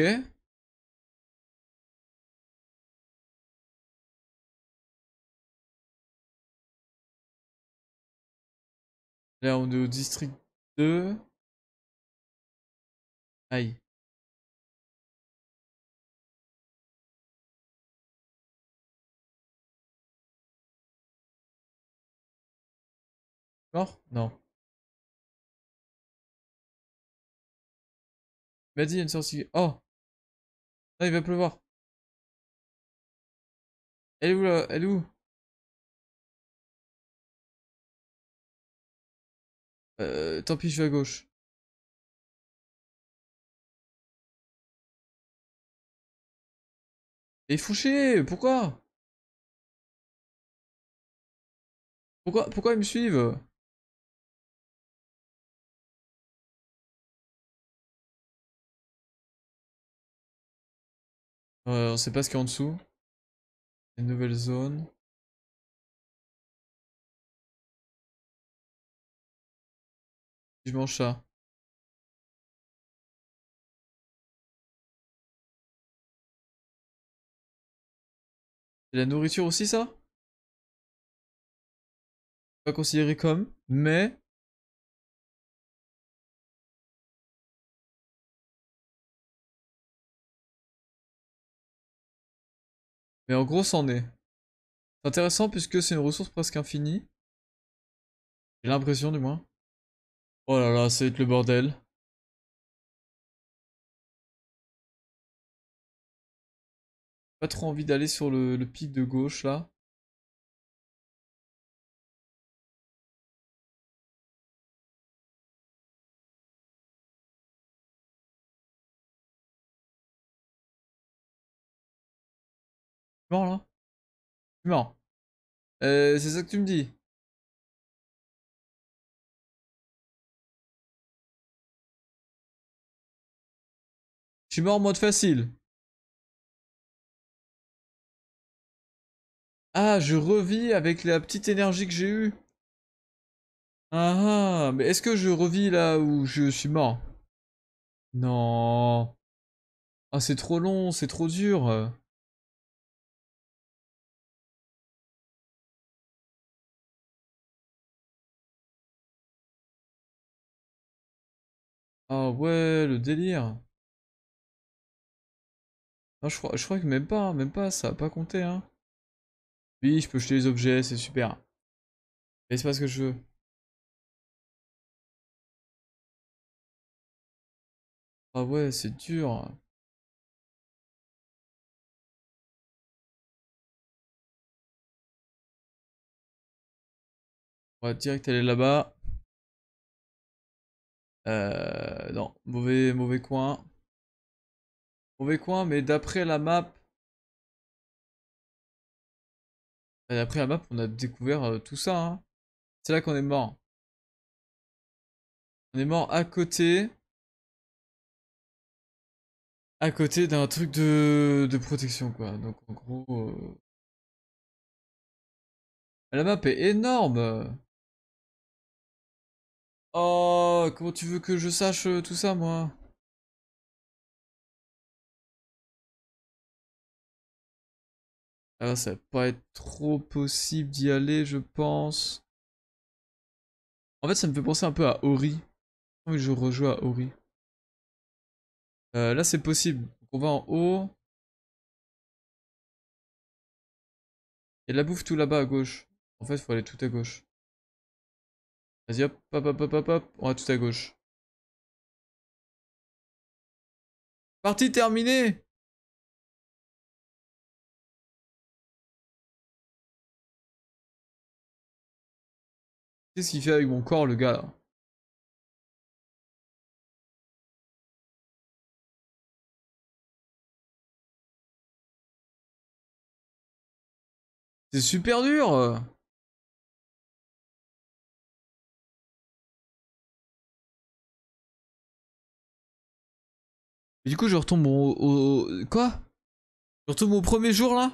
A: Là, on est au district 2. Aïe. Non. mais dit y une sortie. Oh ah, il va pleuvoir. Elle est où là Elle est où euh, tant pis, je vais à gauche. Et fouché, pourquoi Pourquoi pourquoi ils me suivent Euh, on sait pas ce qu'il y a en dessous. Une nouvelle zone. Je mange ça. C'est la nourriture aussi ça Pas considéré comme, mais Mais en gros,
B: c'en est. C'est intéressant puisque c'est une ressource presque infinie. J'ai l'impression du moins.
A: Oh là là, ça va être le bordel. Pas trop envie d'aller sur le, le pic de gauche là. Mort là Tu suis mort. Euh, c'est ça que tu me dis Je suis mort en mode facile.
B: Ah, je revis avec la petite énergie que j'ai eue. Ah, ah mais est-ce que je revis là où je suis mort Non. Ah, c'est trop long, c'est trop dur.
A: Ah ouais, le délire.
B: Ah, je crois, que même pas, hein, même pas, ça va pas compté hein. Oui, je peux jeter les objets, c'est super. Mais c'est pas ce que je veux.
A: Ah ouais, c'est dur. On va direct aller là-bas. Euh, non, mauvais, mauvais coin. Mauvais coin, mais d'après la map... D'après la map, on a découvert euh, tout ça. Hein. C'est là qu'on est mort. On est mort à côté. À côté d'un truc de, de protection, quoi. Donc, en gros... Euh, la map est énorme Oh, comment tu veux que je sache euh, tout ça, moi
B: Alors ah, ça va pas être trop possible d'y aller, je pense. En fait, ça me fait penser un peu à Ori. Oui, je rejoue à Ori.
A: Euh, là, c'est possible. on va en haut. Il y a de la bouffe tout là-bas à gauche. En fait, il faut aller tout à gauche. Vas-y, hop, hop, hop, hop, hop, hop. On va tout à gauche. Partie terminée Qu'est-ce qu'il fait avec mon corps, le gars, C'est super dur Et du coup, je retombe au... Quoi Je retombe au premier jour, là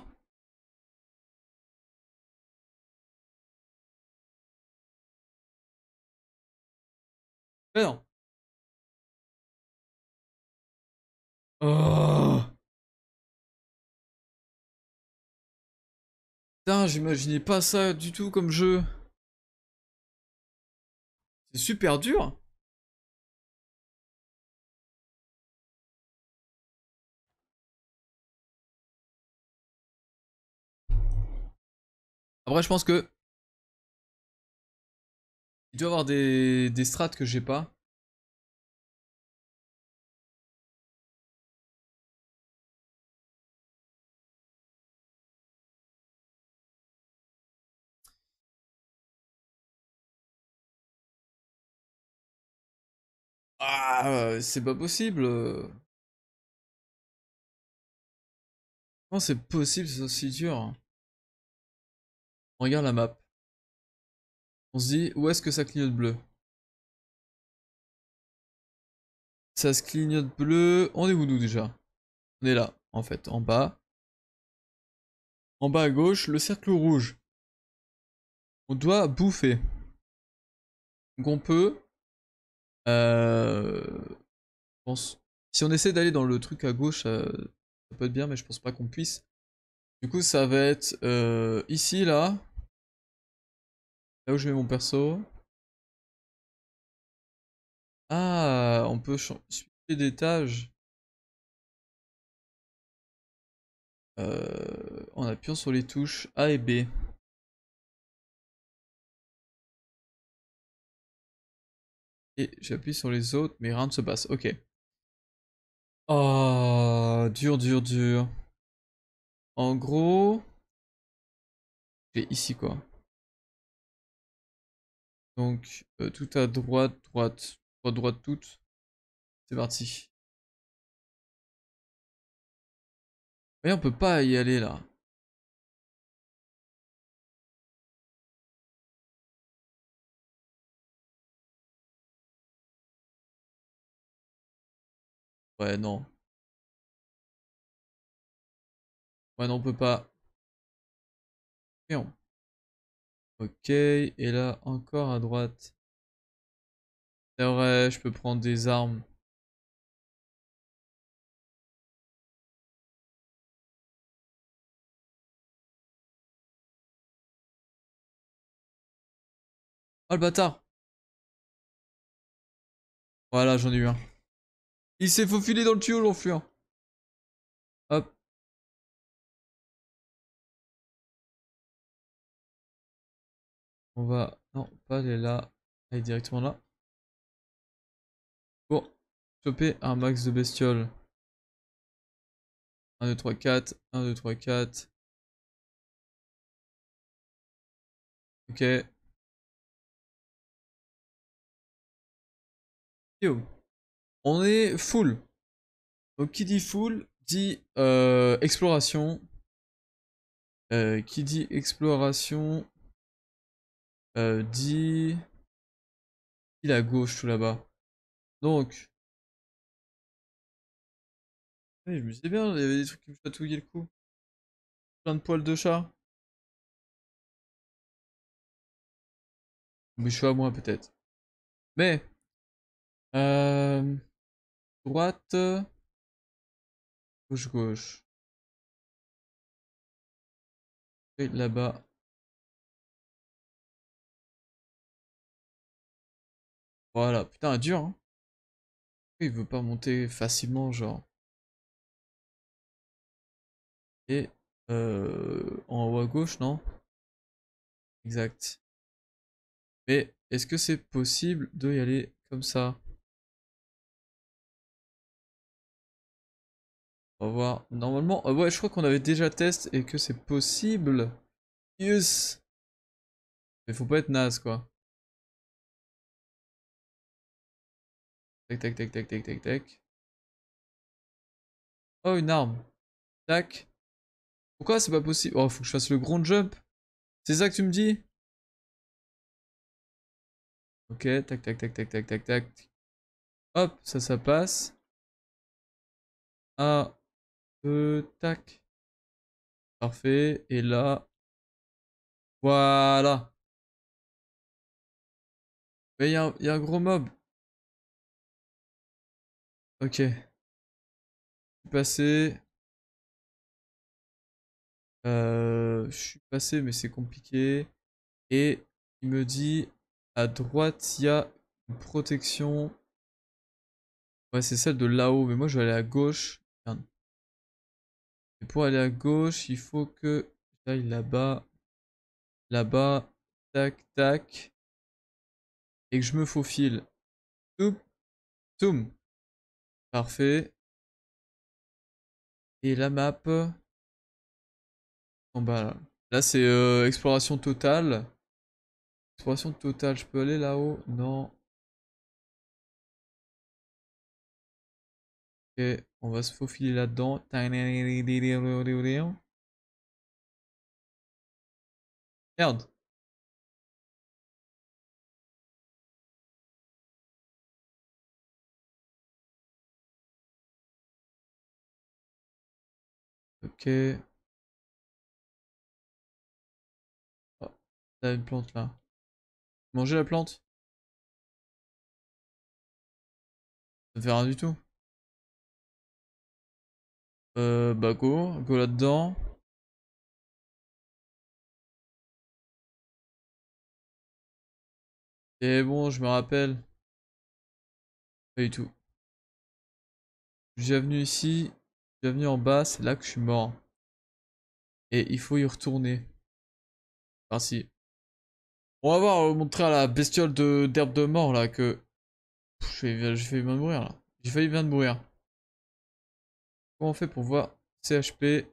A: non. Oh. Putain, j'imaginais pas ça du tout comme jeu. C'est super dur. Après, je pense que. Il doit avoir des, des strats que j'ai pas. Ah, c'est pas possible. Comment c'est possible, c'est aussi hein dur on regarde la map. On se dit, où est-ce que ça clignote bleu Ça se clignote bleu.
B: On est où nous déjà On est là, en fait, en bas. En bas à gauche, le cercle rouge. On doit bouffer. Donc on peut... Euh, je pense... Si on essaie d'aller dans le truc à gauche, euh, ça peut être bien, mais je pense pas qu'on puisse. Du coup, ça va être euh, ici, là. Là où je mets mon perso. Ah, on peut changer d'étage.
A: Euh, en appuyant sur les touches A et B.
B: Et j'appuie sur les autres, mais rien ne se passe. Ok. Oh, dur, dur, dur. En gros,
A: j'ai ici quoi. Donc, euh, tout à droite, droite, droite, droite, toute. C'est parti. Mais on peut pas y aller là. Ouais, non. Ouais, non, on peut pas. Ok, et là encore à droite. C'est vrai, je peux prendre des armes. Oh le bâtard Voilà, j'en ai eu un. Il s'est faufilé dans le tuyau, l'enfluent. On va... Non, pas aller là. Aller directement là. Pour choper un max de bestioles. 1, 2, 3, 4. 1, 2, 3, 4. Ok. Yo. On est full.
B: Donc qui dit full dit euh, exploration. Euh, qui dit exploration euh, dit...
A: Il à gauche tout là-bas. Donc... Ouais, je me disais bien, il y avait des trucs qui me chatouillaient le coup Plein de poils de chat. Mais je suis à moi peut-être. Mais... Euh, droite... Gauche, gauche. Et là-bas. Voilà, putain, dur. Hein il veut pas monter facilement, genre. Et euh, en haut à gauche, non Exact. Mais est-ce que
B: c'est possible de y aller comme ça On va voir. Normalement, euh, ouais, je crois qu'on avait déjà test et que c'est possible. Yes Mais faut pas être naze, quoi.
A: Tac, tac, tac, tac, tac, tac, tac. Oh, une arme. Tac. Pourquoi c'est pas possible Oh, faut que
B: je fasse le grand jump. C'est ça que tu me dis Ok, tac, tac, tac, tac, tac, tac, tac. Hop, ça, ça passe. Ah. tac. Parfait. Et
A: là. Voilà. Il y a un gros mob. Ok. Je
B: suis passé. Euh, je suis passé, mais c'est compliqué. Et il me dit à droite, il y a une protection. Ouais, c'est celle de là-haut, mais moi je vais aller à gauche. Et pour aller à gauche, il faut que j'aille là-bas. Là-bas. Tac, tac.
A: Et que je me faufile. Toum. Toum. Parfait. Et la map. En bas là. Là c'est euh, exploration totale.
B: Exploration totale, je peux aller là-haut
A: Non. Ok, on va se faufiler là-dedans. Merde. Ok. Oh, t'as une plante là. Manger la plante Ça ne fait rien du tout. Euh, bah go, go là-dedans. Et
B: bon, je me rappelle. Pas du tout. J'ai venu ici, venu en bas, c'est là que je suis mort. Et il faut y retourner. merci On va voir, montrer à la bestiole de d'herbe de mort là que... J'ai failli bien mourir là. J'ai failli bien de mourir. Comment on fait pour voir CHP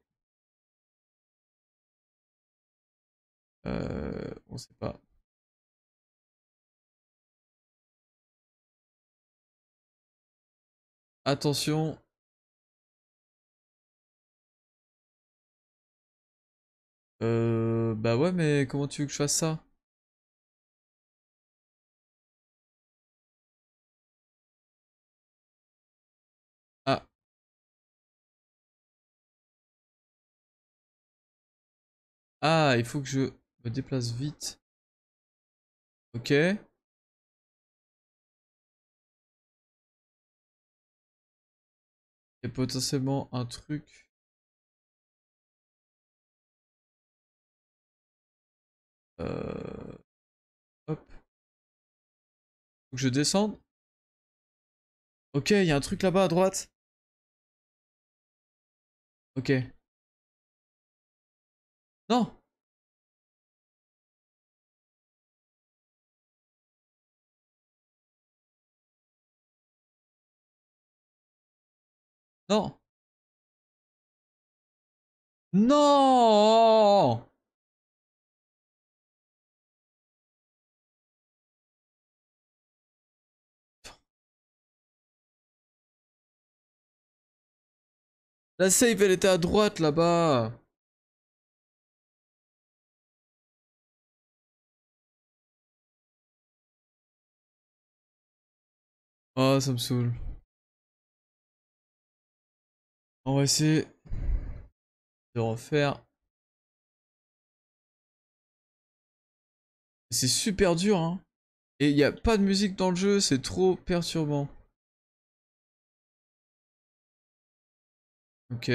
A: Euh, on sait pas. Attention, Euh, bah ouais, mais comment tu veux que je fasse ça Ah. Ah, il faut que je me déplace vite. Ok. Il y a potentiellement un truc. Euh, hop. je descends. Ok, il y a un truc là-bas à droite. Ok. Non Non Non La save, elle était à droite, là-bas. Oh, ça me saoule. On va essayer de refaire. C'est super dur, hein. Et il n'y a pas de musique dans le jeu, c'est trop perturbant. Ok.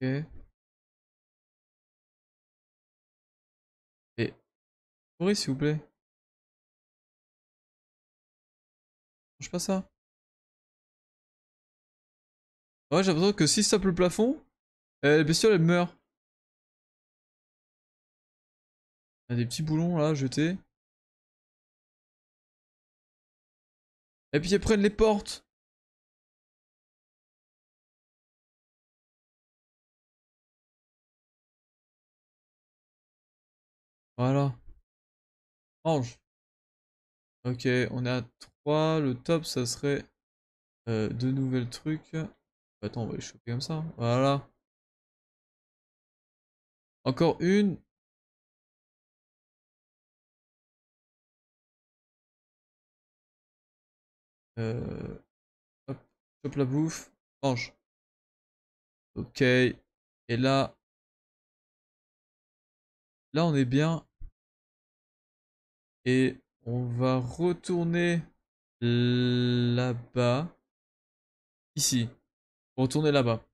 A: Ok. Et... s'il vous plaît. Mange pas ça. Ouais, j'ai l'impression que si ça tape le plafond, euh, bien sûr, elle meurt. Il y a des petits boulons là jetés. Et puis ils prennent les portes. Voilà. Mange.
B: Ok, on est à le top, ça serait euh, deux nouvelles trucs. Attends, on va les choper comme ça. Voilà. Encore
A: une. Euh, hop, la bouffe. Mange. Ok. Et là. Là, on est bien. Et on va
B: retourner là-bas. Ici. Retourner là-bas.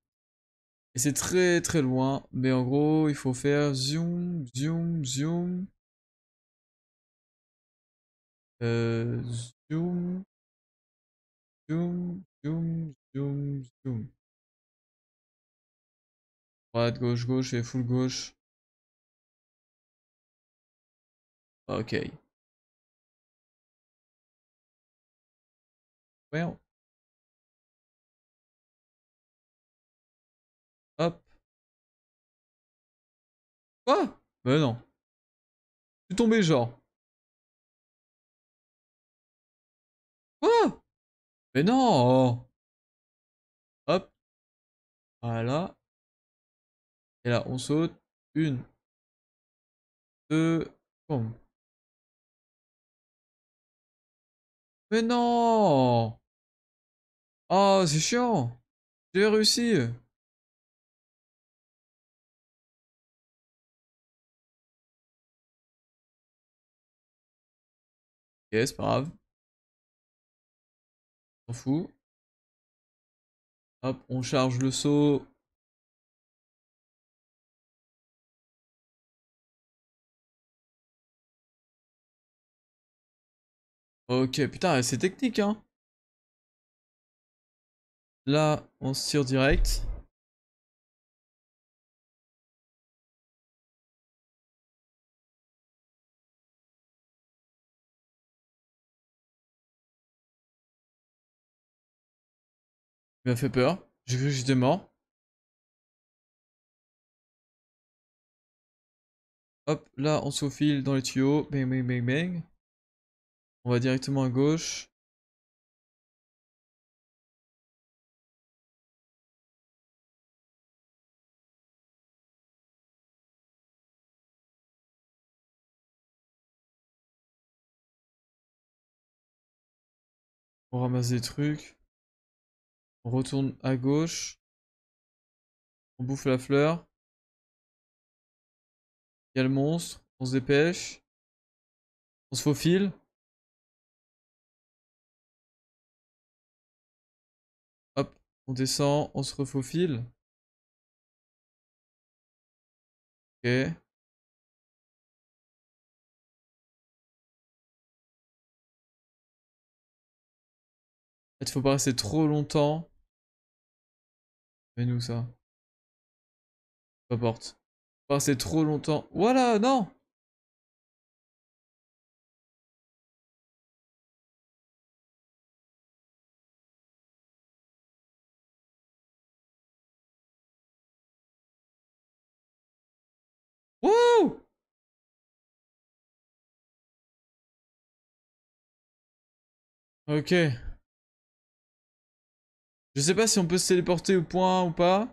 B: Et c'est très très loin. Mais en gros, il faut faire zoom, zoom, zoom.
A: Euh, zoom. Zoom, zoom, zoom, zoom. Droite, gauche, gauche et full gauche. Ok. Hop. Quoi Mais non. tu suis tombé genre. Quoi Mais non Hop. Voilà. Et là, on saute. Une. Deux. Mais non Oh, c'est chiant. J'ai réussi. Ok, c'est pas grave. s'en Hop, on charge le saut. Ok, putain, c'est technique, hein. Là, on se tire direct. Il m'a fait peur. J'ai cru que mort. Hop, là, on se file dans les tuyaux. Bang, bang, bang, bang. On va directement à gauche. On ramasse des trucs. On retourne à gauche. On bouffe la fleur. Il y a le monstre. On se dépêche. On se faufile. Hop, on descend, on se refaufile. Ok. Il faut pas rester trop longtemps. Mais nous ça. Pas porte Faut pas rester trop longtemps. Voilà, non Ok. Je sais pas si on peut se téléporter au point ou pas.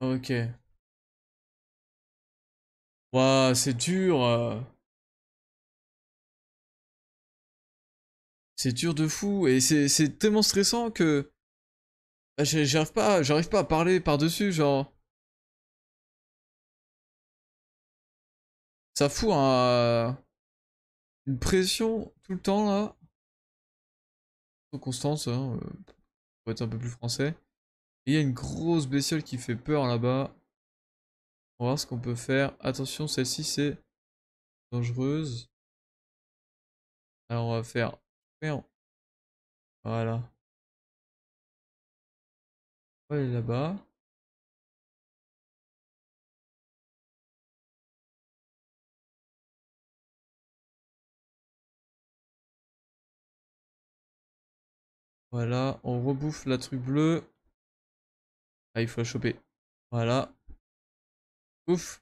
A: Ok. Waouh, c'est dur.
B: Euh. C'est dur de fou. Et c'est tellement stressant que... Ah, j'arrive pas, j'arrive pas à parler par-dessus, genre... Ça fout un... une pression tout le temps là. Constance, hein, euh, pour être un peu plus français. il y a une grosse bestiole qui fait peur là-bas. On va voir ce qu'on peut faire. Attention, celle-ci c'est dangereuse. Alors on va faire...
A: Voilà. On va aller là-bas. Voilà, on rebouffe la truc bleue. Ah, il faut la choper. Voilà. Ouf.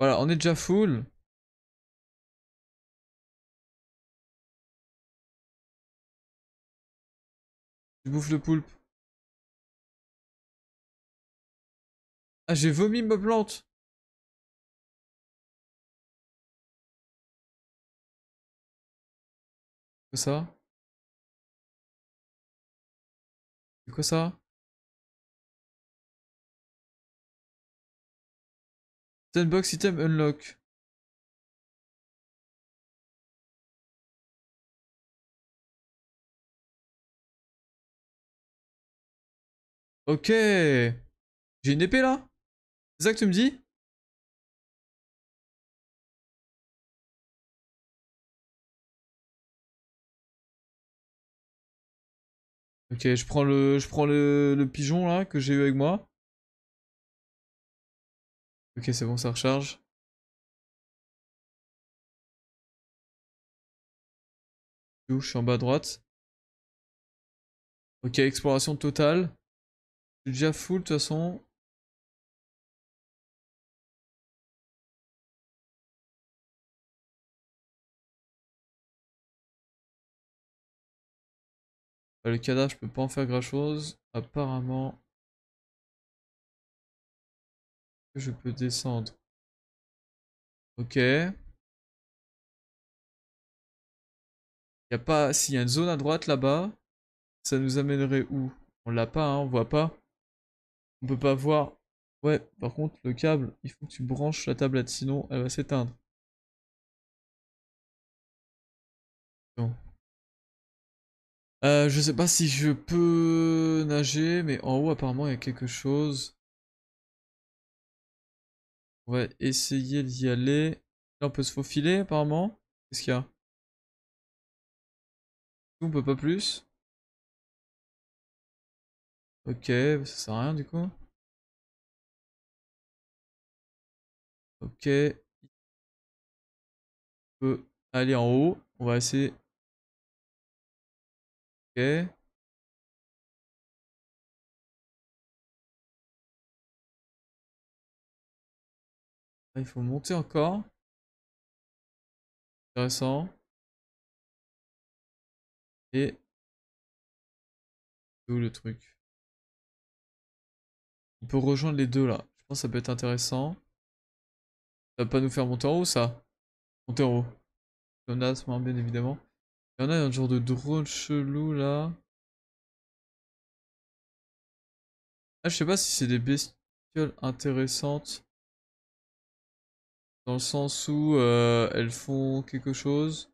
A: Voilà, on est déjà full. Je bouffe le poulpe. Ah, j'ai vomi ma plante. ça C'est quoi ça Sandbox item unlock. Ok J'ai une épée là C'est ça que tu me dis Ok, je prends le, je prends le, le pigeon là que j'ai eu avec moi. Ok, c'est bon, ça recharge. Je suis en bas à droite. Ok, exploration totale. Je suis déjà full de toute façon. Bah, le cadavre, je peux pas en faire grand chose. Apparemment, je peux descendre.
B: Ok. Y a pas. S'il y a une zone à droite là-bas, ça nous amènerait où On l'a pas, hein, on voit pas. On peut pas voir. Ouais, par contre, le câble, il faut que tu branches la tablette, sinon elle va s'éteindre. Euh, je sais pas si je peux nager, mais en haut apparemment il y a quelque chose. On va essayer d'y aller.
A: Là on peut se faufiler apparemment. Qu'est-ce qu'il y a On peut pas plus. Ok, bah, ça sert à rien du coup. Ok. On peut aller en haut. On va essayer ah, il faut monter encore. Intéressant. Et d'où le truc.
B: On peut rejoindre les deux là. Je pense que ça peut être intéressant. Ça va pas nous faire monter en haut ça Monter en haut. On bien évidemment. Il y en a, un genre de
A: drone chelou là. Ah, je sais
B: pas si c'est des bestioles intéressantes. Dans le sens où euh, elles font quelque chose.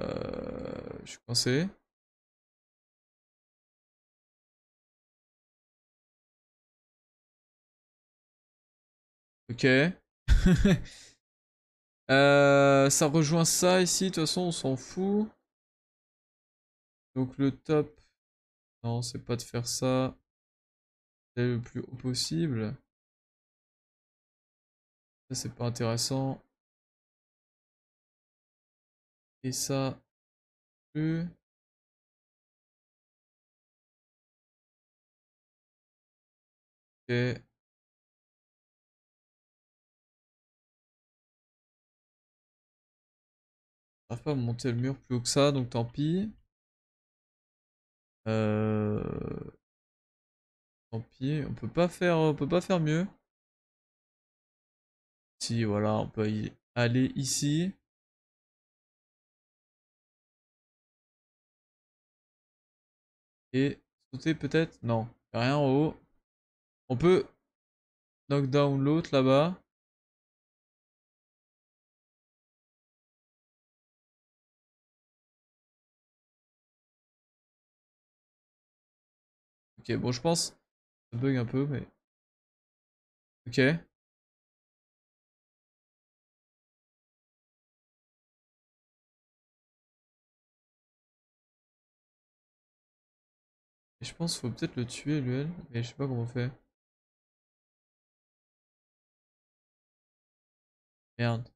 A: Euh, je suis coincé.
B: Ok. <laughs> Euh, ça rejoint ça ici, de toute façon, on s'en fout. Donc le top, non, c'est pas de faire ça c'est le plus haut possible.
A: Ça, c'est pas intéressant. Et ça, plus. Ok.
B: va pas monter le mur plus haut que ça, donc tant pis. Euh, tant pis, on peut pas faire, on peut pas faire mieux. Si, voilà, on peut aller ici.
A: Et sauter peut-être Non, rien en haut. On peut knock down l'autre là-bas. Ok, bon, je pense. Ça bug un peu, mais. Ok. Et je pense qu'il faut peut-être le tuer, l'UL, mais je sais pas comment on fait. Merde.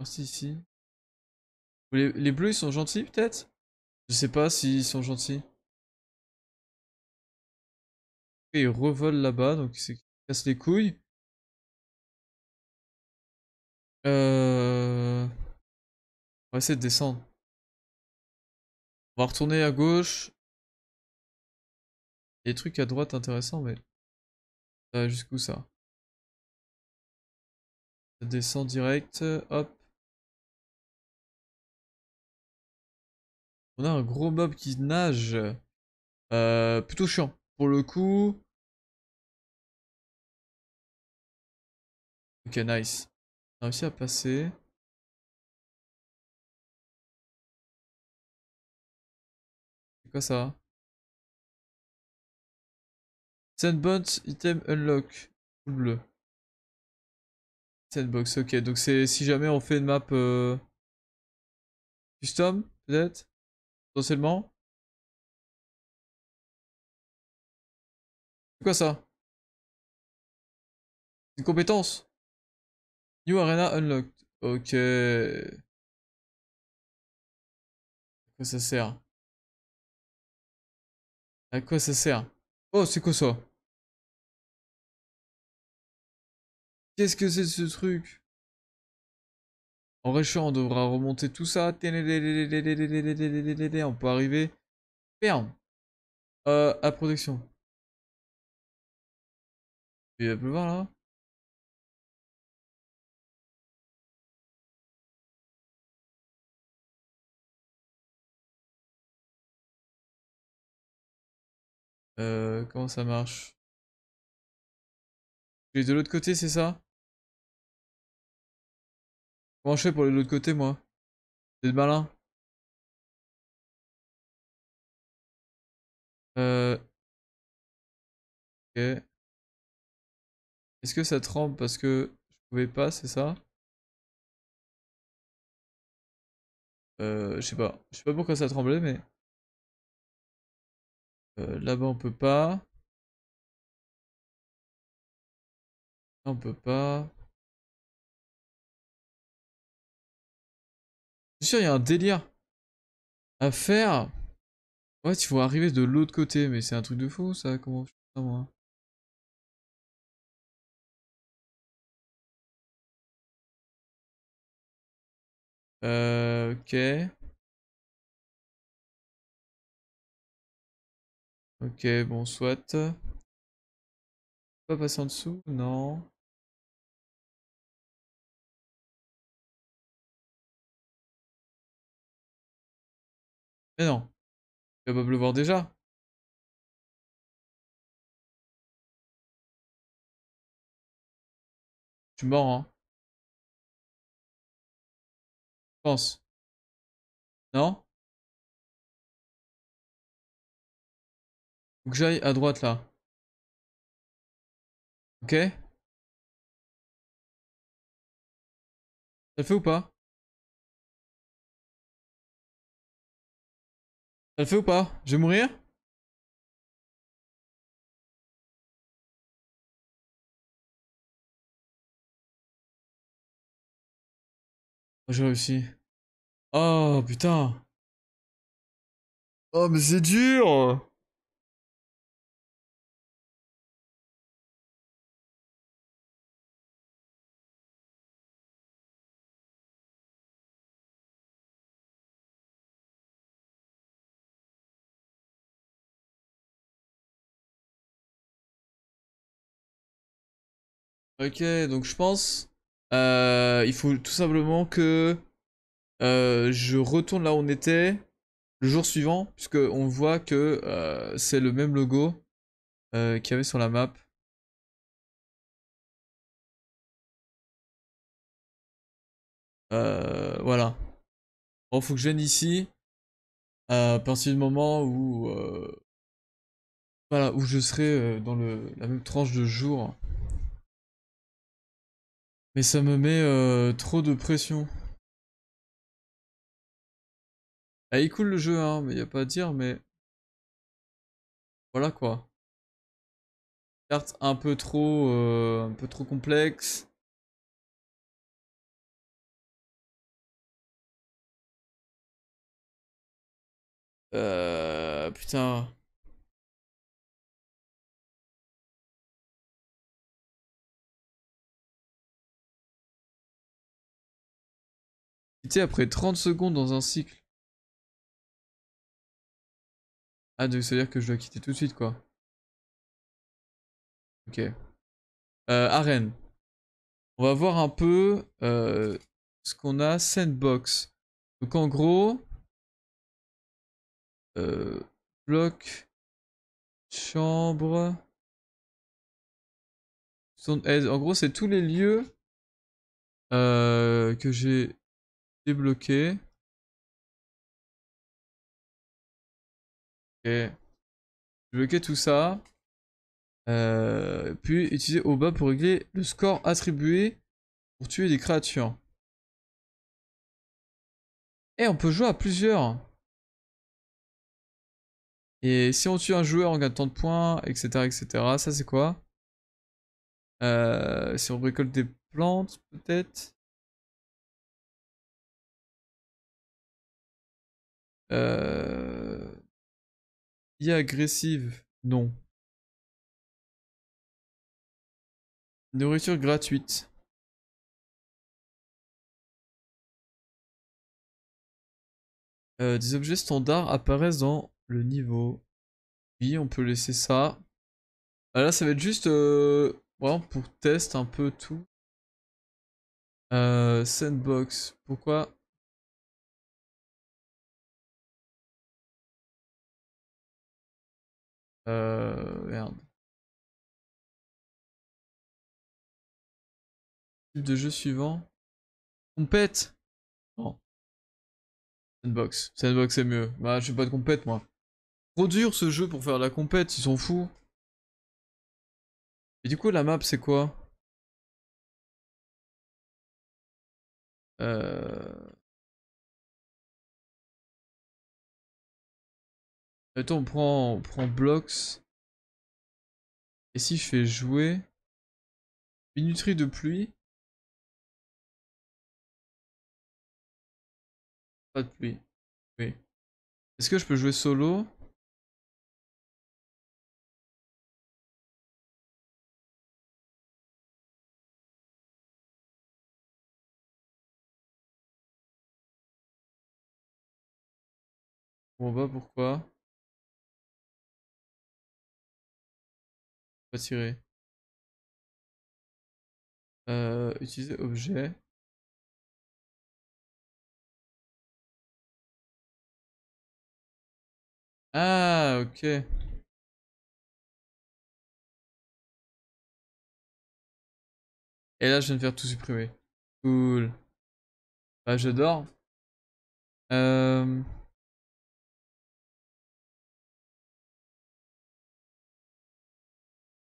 A: Merci ici.
B: Les, les bleus, ils sont gentils, peut-être Je sais pas s'ils sont gentils. Et il revole là-bas, donc
A: il casse les couilles. Euh, on va essayer de descendre. On va retourner à gauche. Il y a des trucs à droite intéressants, mais... va Jusqu'où ça Ça descend direct, hop. On a un gros mob qui nage. Euh, plutôt chiant. Pour le coup. Ok, nice. On a réussi à passer.
B: C'est quoi ça Sandbox item unlock. bleu. Sandbox, ok. Donc c'est si jamais on fait une map euh, custom, peut-être Potentiellement
A: quoi ça Une compétence New Arena Unlocked. Ok. À quoi ça sert À quoi ça sert Oh, c'est quoi ça
B: Qu'est-ce que c'est ce truc En réchant, on devra remonter tout ça. On peut arriver. Ferme. Euh, à protection.
A: Il va pleuvoir là Euh, comment ça marche Je vais de l'autre côté, c'est ça Comment je fais pour aller de l'autre côté, moi C'est de malin Euh... Ok. Est-ce que ça tremble parce que je pouvais pas, c'est ça Euh, je sais pas. Je sais pas pourquoi ça tremblait, mais... Euh, là-bas, on peut pas. Là, on peut pas.
B: C'est sûr, il y a un délire à faire. Ouais, tu faut arriver de l'autre côté, mais c'est un truc de fou, ça. Comment je fais ça, moi
A: Euh, ok. Ok, bon, soit. Pas passer en dessous Non. Mais non. Tu vas pas voir déjà. Tu mords, hein pense. Non Faut que j'aille à droite là. Ok Ça le fait ou pas Ça le fait ou pas Je vais mourir J'ai réussi. Oh putain. Oh mais c'est dur.
B: Ok, donc je pense euh, il faut tout simplement que euh, je retourne là où on était le jour suivant, puisque on voit que euh, c'est le même logo qu'il y avait sur la map. voilà. Bon, faut que je vienne ici. À partir du moment où, voilà, où je serai dans le, la même tranche de jour. Et ça me met euh, trop de pression. Ah, il coule le jeu, hein, mais y a pas à dire, mais...
A: Voilà quoi. Carte un peu trop... Euh, un peu trop complexe. Euh, putain... après 30 secondes dans un cycle. Ah, donc ça dire que je dois quitter tout de suite, quoi. Ok. Euh, arène. On va voir un peu euh, ce qu'on a. Sandbox. Donc en gros... Euh, bloc... Chambre... En gros, c'est tous les lieux que j'ai débloquer
B: Ok. Débloquer tout ça. Euh, puis utiliser au bas pour régler le score attribué pour tuer des créatures. Et eh, on peut jouer à plusieurs. Et si on tue un joueur, on gagne tant de points, etc. etc. Ça c'est quoi euh, Si on récolte des plantes, peut-être.
A: Euh... IA agressive, non. Nourriture gratuite.
B: Euh, des objets standards apparaissent dans le niveau. Oui, on peut laisser ça. Ah, là, ça va être juste euh, pour test un peu tout. Euh, sandbox,
A: pourquoi Euh, merde. Type de jeu suivant. Compète
B: Sandbox. Sandbox c'est mieux. Bah, je fais pas de compète moi. Trop dur ce jeu pour faire la compète, ils sont fous. Et du coup,
A: la map c'est quoi Euh. Mettons, on prend, prend Blocks. Et si je fais jouer. Minuterie de pluie. Pas de pluie. Oui. Est-ce que je peux jouer solo On bah pourquoi retirer. Euh, utiliser objet. Ah, ok. Et là, je viens de faire tout supprimer. Cool. Bah, je dors. Euh,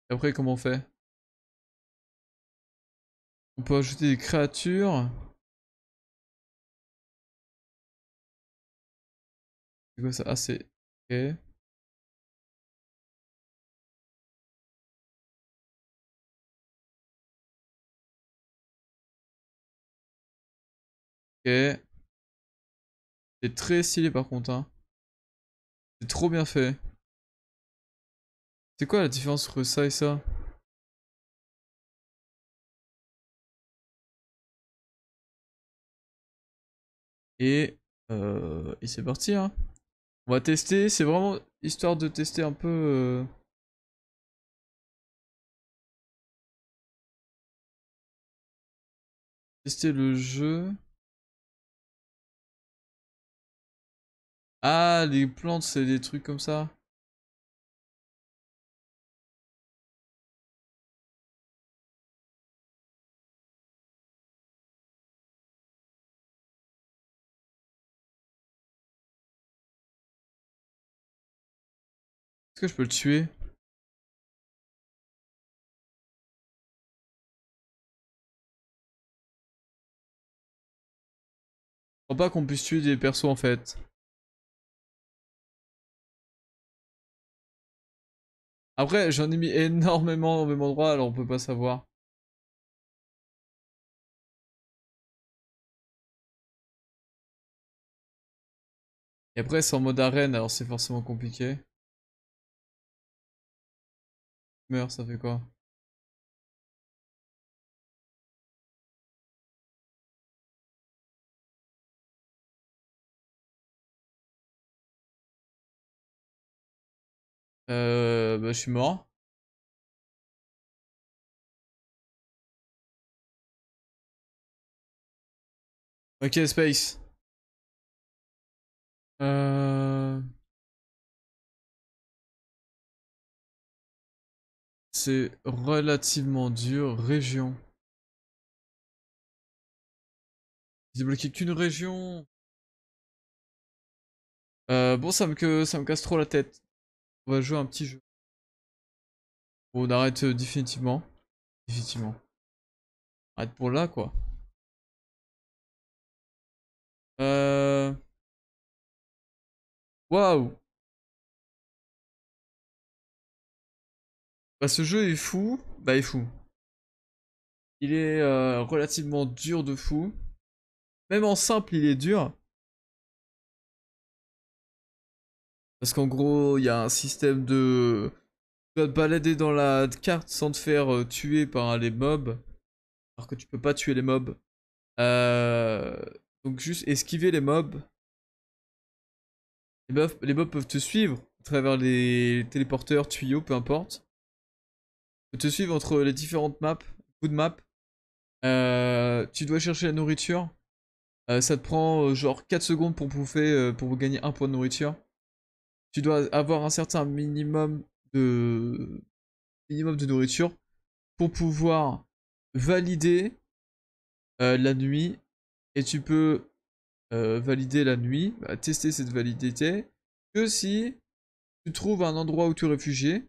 A: Et après, comment on fait On peut ajouter des créatures. C'est quoi ça Ah, c'est... Ok. Ok. C'est très stylé par contre. Hein. C'est trop bien fait. C'est quoi la différence entre ça et ça
B: Et, euh, et c'est parti. Hein. On va tester, c'est vraiment histoire de tester un peu... Euh,
A: tester le jeu. Ah, les plantes, c'est des trucs comme ça. je peux le tuer Je crois pas qu'on puisse tuer des persos en fait. Après, j'en ai mis énormément au même endroit, alors on peut pas savoir. Et après, c'est en mode arène, alors c'est forcément compliqué. Meurs, ça fait quoi Euh, bah, je suis mort. Ok, Space. Euh... relativement dur. Région. Débloquer
B: qu'une région. Euh, bon, ça me, que, ça me casse trop la tête. On va jouer un petit jeu. on arrête euh, définitivement.
A: Définitivement. Arrête pour là, quoi. Euh. Waouh Bah, ce jeu est fou, bah est fou. Il est euh, relativement dur de fou. Même
B: en simple, il est dur. Parce qu'en gros, il y a un système de... Tu dois te balader dans la carte sans te faire euh, tuer par les mobs. Alors que tu peux pas tuer les mobs. Euh, donc juste esquiver les mobs. Les mobs, les mobs peuvent te suivre à travers les téléporteurs, tuyaux, peu importe. Tu te suivre entre les différentes maps, de map. Euh, tu dois chercher la nourriture. Euh, ça te prend euh, genre 4 secondes pour pour gagner un point de nourriture. Tu dois avoir un certain minimum de, minimum de nourriture pour pouvoir valider la nuit. Et tu peux valider la nuit, bah, tester cette validité, que si tu trouves un endroit où tu réfugier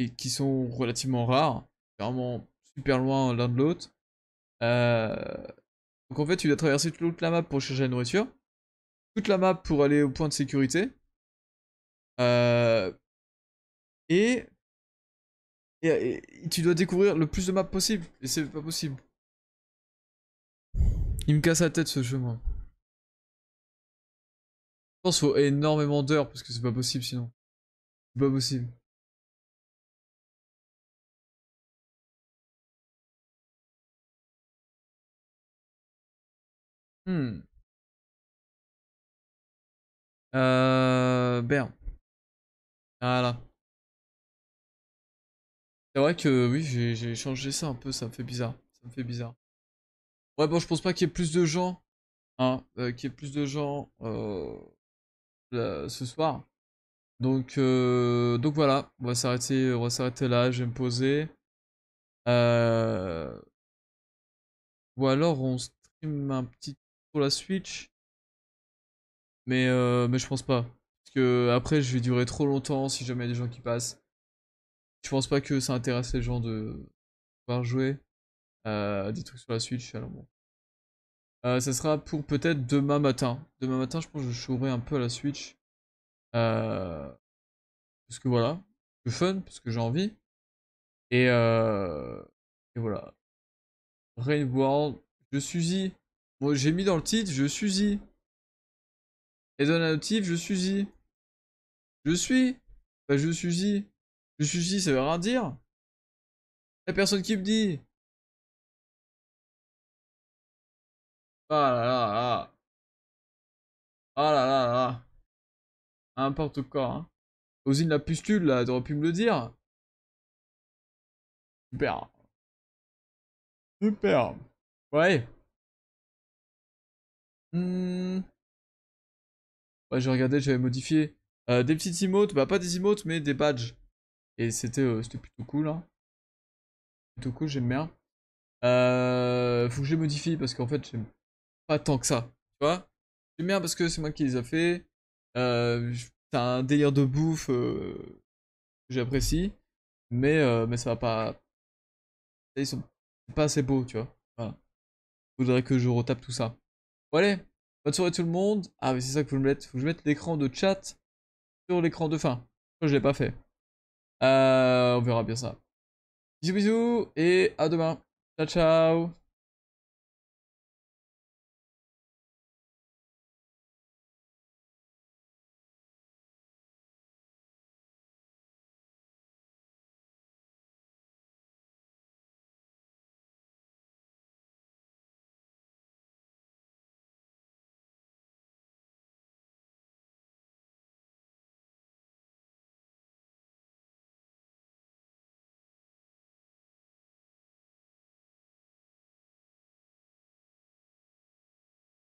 B: et qui sont relativement rares, vraiment super loin l'un de l'autre. Euh, donc en fait, tu dois traverser toute la map pour chercher la nourriture, toute la map pour aller au point de sécurité, euh, et... Et, tu dois découvrir le plus de maps possible, et c'est pas possible. Il me casse la tête ce chemin. Je pense qu'il faut énormément d'heures parce que c'est pas possible
A: sinon. C'est pas possible. Ben
B: Voilà. C'est vrai que oui, j'ai changé ça un peu, ça me fait bizarre. Ça me fait bizarre. Ouais, bon, je pense pas qu'il y ait plus de gens. Hein, euh, qu'il y ait plus de gens euh, ce soir. Donc, donc voilà, on va s'arrêter, on va s'arrêter là, je vais me poser. Ou alors on stream un petit pour la Switch. Mais, euh, mais je pense pas. Parce que après, je vais durer trop longtemps si jamais des gens qui passent. Je pense pas que ça intéresse les gens de voir jouer à euh, des trucs sur la Switch. Alors bon. Euh, ça sera pour peut-être demain matin. Demain matin, je pense que je jouerai un peu à la Switch. parce que voilà, le fun, parce que j'ai envie. Et, et voilà. Rain World, je suis moi, j'ai mis dans le titre, je suis-y. Et dans la notif, je suis-y. Je suis. Bah, je suis-y. Je suis-y, ça veut rien dire. La
A: personne qui me dit. Ah là là là. Ah. ah là là là. Ah. N'importe quoi. Hein. la pustule, là, t'aurais pu me le dire. Super. Super. Ouais.
B: Hmm. Ouais, j'ai regardé, j'avais modifié. Euh, des petites emotes, bah pas des emotes, mais des badges. Et c'était euh, c'était plutôt cool. Hein. Plutôt cool, j'aime bien. Euh, faut que je les modifie parce qu'en fait, j'aime pas tant que ça. Tu vois J'aime bien parce que c'est moi qui les a fait. C'est un délire de bouffe que j'apprécie. Mais, mais ça va pas. Ils sont pas assez beaux, tu vois. Voilà. Faudrait que je retape tout ça. Bon, allez, bonne soirée tout le monde. Ah, mais c'est ça que vous me mettez. Faut que je mette l'écran de chat sur l'écran de fin. Je l'ai pas fait. Euh, on verra bien ça. Bisous, bisous
A: et à demain. Ciao, ciao.